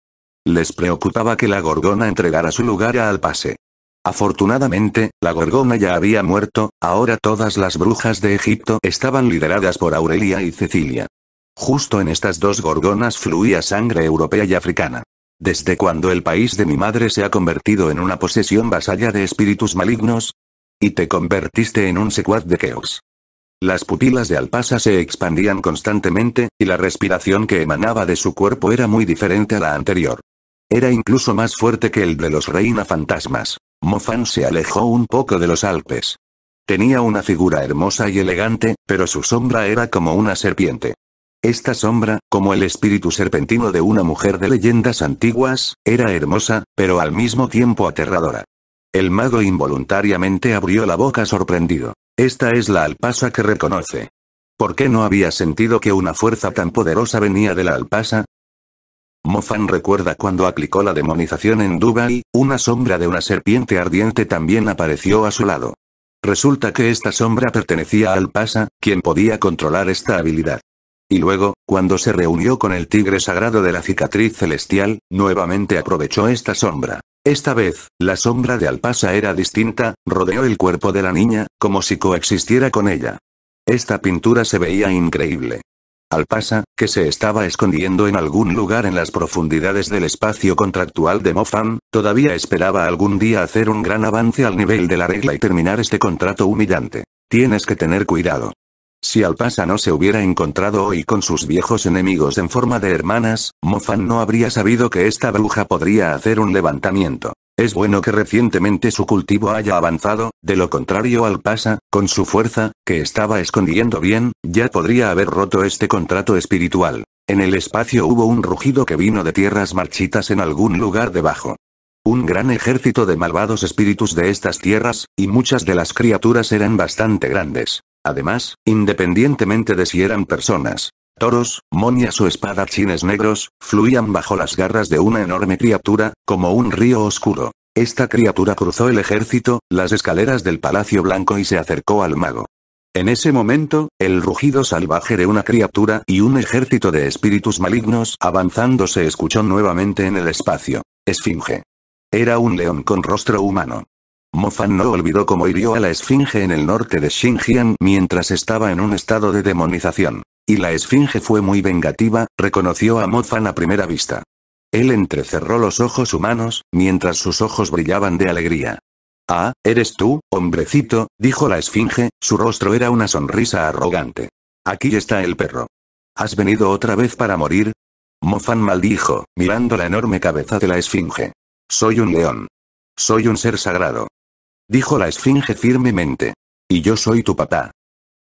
Les preocupaba que la gorgona entregara su lugar a Alpase. Afortunadamente, la gorgona ya había muerto, ahora todas las brujas de Egipto estaban lideradas por Aurelia y Cecilia. Justo en estas dos gorgonas fluía sangre europea y africana. Desde cuando el país de mi madre se ha convertido en una posesión vasalla de espíritus malignos, y te convertiste en un secuad de Keos, Las pupilas de Alpasa se expandían constantemente, y la respiración que emanaba de su cuerpo era muy diferente a la anterior. Era incluso más fuerte que el de los reina fantasmas. Mofan se alejó un poco de los Alpes. Tenía una figura hermosa y elegante, pero su sombra era como una serpiente. Esta sombra, como el espíritu serpentino de una mujer de leyendas antiguas, era hermosa, pero al mismo tiempo aterradora. El mago involuntariamente abrió la boca sorprendido. Esta es la alpasa que reconoce. ¿Por qué no había sentido que una fuerza tan poderosa venía de la alpasa? Mofan recuerda cuando aplicó la demonización en Dubai, una sombra de una serpiente ardiente también apareció a su lado. Resulta que esta sombra pertenecía al Pasa, quien podía controlar esta habilidad. Y luego, cuando se reunió con el tigre sagrado de la cicatriz celestial, nuevamente aprovechó esta sombra. Esta vez, la sombra de Alpasa era distinta, rodeó el cuerpo de la niña, como si coexistiera con ella. Esta pintura se veía increíble al que se estaba escondiendo en algún lugar en las profundidades del espacio contractual de Mofan, todavía esperaba algún día hacer un gran avance al nivel de la regla y terminar este contrato humillante. Tienes que tener cuidado. Si Alpasa no se hubiera encontrado hoy con sus viejos enemigos en forma de hermanas, Mofan no habría sabido que esta bruja podría hacer un levantamiento. Es bueno que recientemente su cultivo haya avanzado, de lo contrario al pasa, con su fuerza, que estaba escondiendo bien, ya podría haber roto este contrato espiritual. En el espacio hubo un rugido que vino de tierras marchitas en algún lugar debajo. Un gran ejército de malvados espíritus de estas tierras, y muchas de las criaturas eran bastante grandes. Además, independientemente de si eran personas, Toros, monias o espadachines negros, fluían bajo las garras de una enorme criatura, como un río oscuro. Esta criatura cruzó el ejército, las escaleras del Palacio Blanco y se acercó al mago. En ese momento, el rugido salvaje de una criatura y un ejército de espíritus malignos avanzando se escuchó nuevamente en el espacio. Esfinge. Era un león con rostro humano. Mofan no olvidó cómo hirió a la esfinge en el norte de Xinjiang mientras estaba en un estado de demonización. Y la esfinge fue muy vengativa, reconoció a Mofan a primera vista. Él entrecerró los ojos humanos, mientras sus ojos brillaban de alegría. Ah, eres tú, hombrecito, dijo la esfinge, su rostro era una sonrisa arrogante. Aquí está el perro. ¿Has venido otra vez para morir? Mofan maldijo, mirando la enorme cabeza de la esfinge. Soy un león. Soy un ser sagrado. Dijo la esfinge firmemente. Y yo soy tu papá.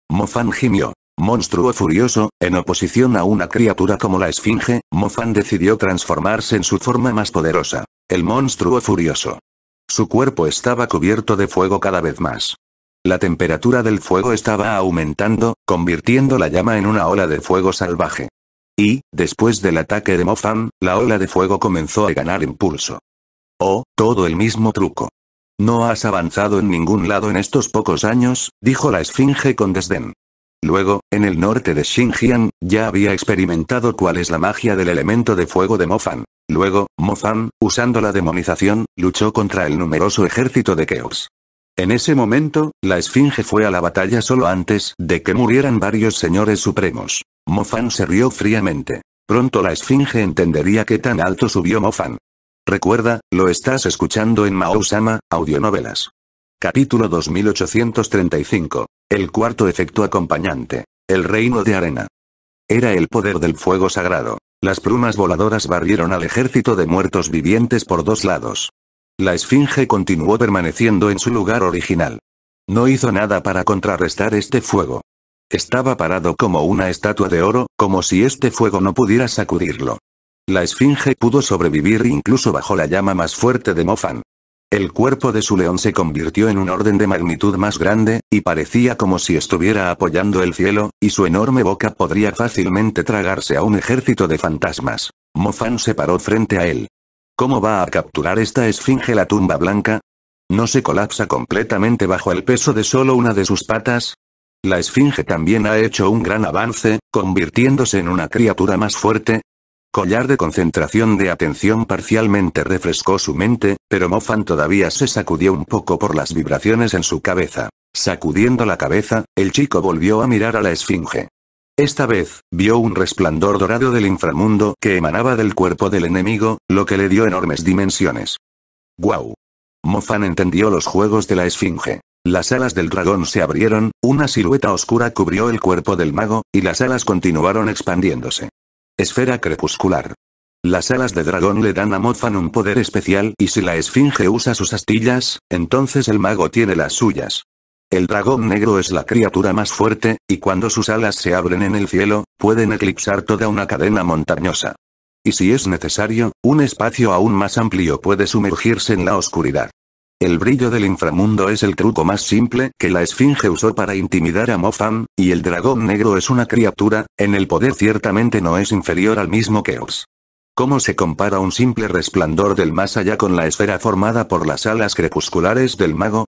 Mofan gimió. Monstruo furioso, en oposición a una criatura como la Esfinge, Mofan decidió transformarse en su forma más poderosa. El monstruo furioso. Su cuerpo estaba cubierto de fuego cada vez más. La temperatura del fuego estaba aumentando, convirtiendo la llama en una ola de fuego salvaje. Y, después del ataque de Mofan, la ola de fuego comenzó a ganar impulso. Oh, todo el mismo truco. No has avanzado en ningún lado en estos pocos años, dijo la Esfinge con desdén. Luego, en el norte de Xinjiang, ya había experimentado cuál es la magia del elemento de fuego de Mofan. Luego, Mofan, usando la demonización, luchó contra el numeroso ejército de Keops. En ese momento, la Esfinge fue a la batalla solo antes de que murieran varios señores supremos. Mofan se rió fríamente. Pronto la Esfinge entendería qué tan alto subió Mofan. Recuerda, lo estás escuchando en Mao Sama, audionovelas. Capítulo 2835. El cuarto efecto acompañante. El reino de arena. Era el poder del fuego sagrado. Las plumas voladoras barrieron al ejército de muertos vivientes por dos lados. La esfinge continuó permaneciendo en su lugar original. No hizo nada para contrarrestar este fuego. Estaba parado como una estatua de oro, como si este fuego no pudiera sacudirlo. La esfinge pudo sobrevivir incluso bajo la llama más fuerte de Mofan. El cuerpo de su león se convirtió en un orden de magnitud más grande, y parecía como si estuviera apoyando el cielo, y su enorme boca podría fácilmente tragarse a un ejército de fantasmas. Mofan se paró frente a él. ¿Cómo va a capturar esta esfinge la tumba blanca? ¿No se colapsa completamente bajo el peso de solo una de sus patas? La esfinge también ha hecho un gran avance, convirtiéndose en una criatura más fuerte, Collar de concentración de atención parcialmente refrescó su mente, pero Mofan todavía se sacudió un poco por las vibraciones en su cabeza. Sacudiendo la cabeza, el chico volvió a mirar a la esfinge. Esta vez, vio un resplandor dorado del inframundo que emanaba del cuerpo del enemigo, lo que le dio enormes dimensiones. ¡Guau! Mofan entendió los juegos de la esfinge. Las alas del dragón se abrieron, una silueta oscura cubrió el cuerpo del mago, y las alas continuaron expandiéndose. Esfera crepuscular. Las alas de dragón le dan a Mofan un poder especial y si la esfinge usa sus astillas, entonces el mago tiene las suyas. El dragón negro es la criatura más fuerte, y cuando sus alas se abren en el cielo, pueden eclipsar toda una cadena montañosa. Y si es necesario, un espacio aún más amplio puede sumergirse en la oscuridad. El brillo del inframundo es el truco más simple que la Esfinge usó para intimidar a Mofan, y el dragón negro es una criatura, en el poder ciertamente no es inferior al mismo Keops. ¿Cómo se compara un simple resplandor del más allá con la esfera formada por las alas crepusculares del mago?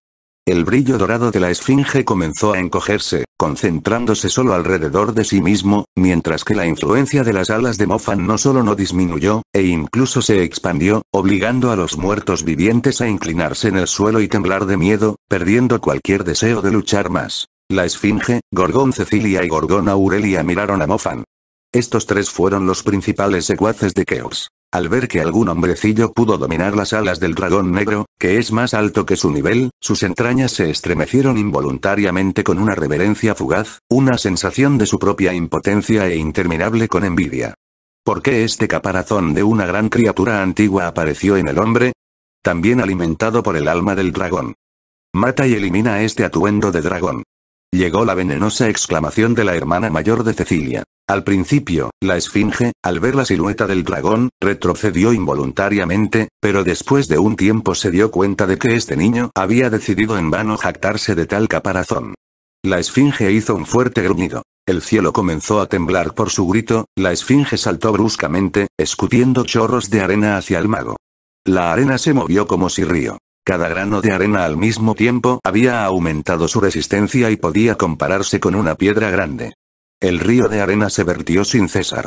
El brillo dorado de la esfinge comenzó a encogerse, concentrándose solo alrededor de sí mismo, mientras que la influencia de las alas de Mofan no solo no disminuyó, e incluso se expandió, obligando a los muertos vivientes a inclinarse en el suelo y temblar de miedo, perdiendo cualquier deseo de luchar más. La esfinge, Gorgón Cecilia y Gorgón Aurelia miraron a Mofan. Estos tres fueron los principales secuaces de Keos. Al ver que algún hombrecillo pudo dominar las alas del dragón negro, que es más alto que su nivel, sus entrañas se estremecieron involuntariamente con una reverencia fugaz, una sensación de su propia impotencia e interminable con envidia. ¿Por qué este caparazón de una gran criatura antigua apareció en el hombre? También alimentado por el alma del dragón. Mata y elimina este atuendo de dragón. Llegó la venenosa exclamación de la hermana mayor de Cecilia. Al principio, la esfinge, al ver la silueta del dragón, retrocedió involuntariamente, pero después de un tiempo se dio cuenta de que este niño había decidido en vano jactarse de tal caparazón. La esfinge hizo un fuerte gruñido. El cielo comenzó a temblar por su grito, la esfinge saltó bruscamente, escupiendo chorros de arena hacia el mago. La arena se movió como si río. Cada grano de arena al mismo tiempo había aumentado su resistencia y podía compararse con una piedra grande. El río de arena se vertió sin cesar.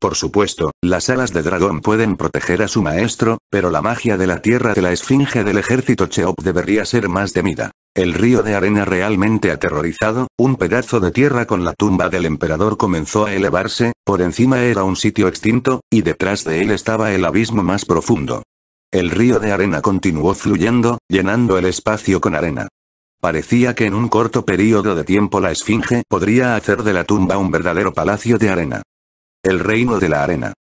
Por supuesto, las alas de dragón pueden proteger a su maestro, pero la magia de la tierra de la esfinge del ejército Cheop debería ser más temida. El río de arena realmente aterrorizado, un pedazo de tierra con la tumba del emperador comenzó a elevarse, por encima era un sitio extinto, y detrás de él estaba el abismo más profundo. El río de arena continuó fluyendo, llenando el espacio con arena. Parecía que en un corto periodo de tiempo la Esfinge podría hacer de la tumba un verdadero palacio de arena. El reino de la arena.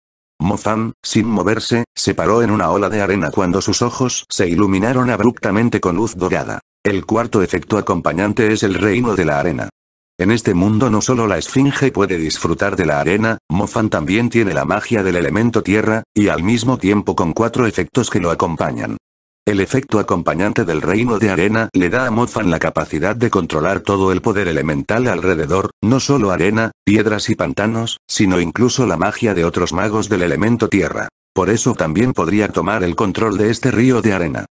Mofan, sin moverse, se paró en una ola de arena cuando sus ojos se iluminaron abruptamente con luz dorada. El cuarto efecto acompañante es el reino de la arena. En este mundo no solo la esfinge puede disfrutar de la arena, Mofan también tiene la magia del elemento tierra, y al mismo tiempo con cuatro efectos que lo acompañan. El efecto acompañante del reino de arena le da a Mofan la capacidad de controlar todo el poder elemental alrededor, no solo arena, piedras y pantanos, sino incluso la magia de otros magos del elemento tierra. Por eso también podría tomar el control de este río de arena.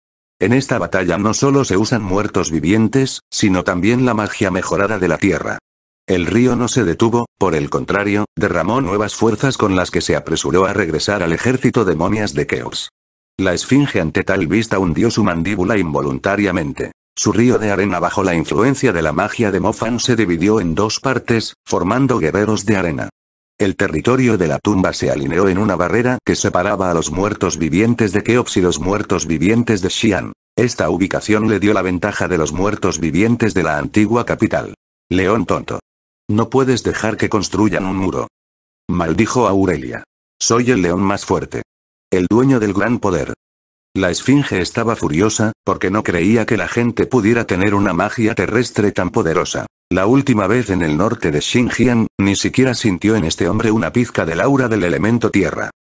En esta batalla no solo se usan muertos vivientes, sino también la magia mejorada de la tierra. El río no se detuvo, por el contrario, derramó nuevas fuerzas con las que se apresuró a regresar al ejército de momias de Keops. La esfinge ante tal vista hundió su mandíbula involuntariamente. Su río de arena bajo la influencia de la magia de Mofan se dividió en dos partes, formando guerreros de arena. El territorio de la tumba se alineó en una barrera que separaba a los muertos vivientes de Keops y los muertos vivientes de Xi'an. Esta ubicación le dio la ventaja de los muertos vivientes de la antigua capital. León tonto. No puedes dejar que construyan un muro. Maldijo Aurelia. Soy el león más fuerte. El dueño del gran poder. La esfinge estaba furiosa, porque no creía que la gente pudiera tener una magia terrestre tan poderosa. La última vez en el norte de Xinjiang, ni siquiera sintió en este hombre una pizca del aura del elemento tierra.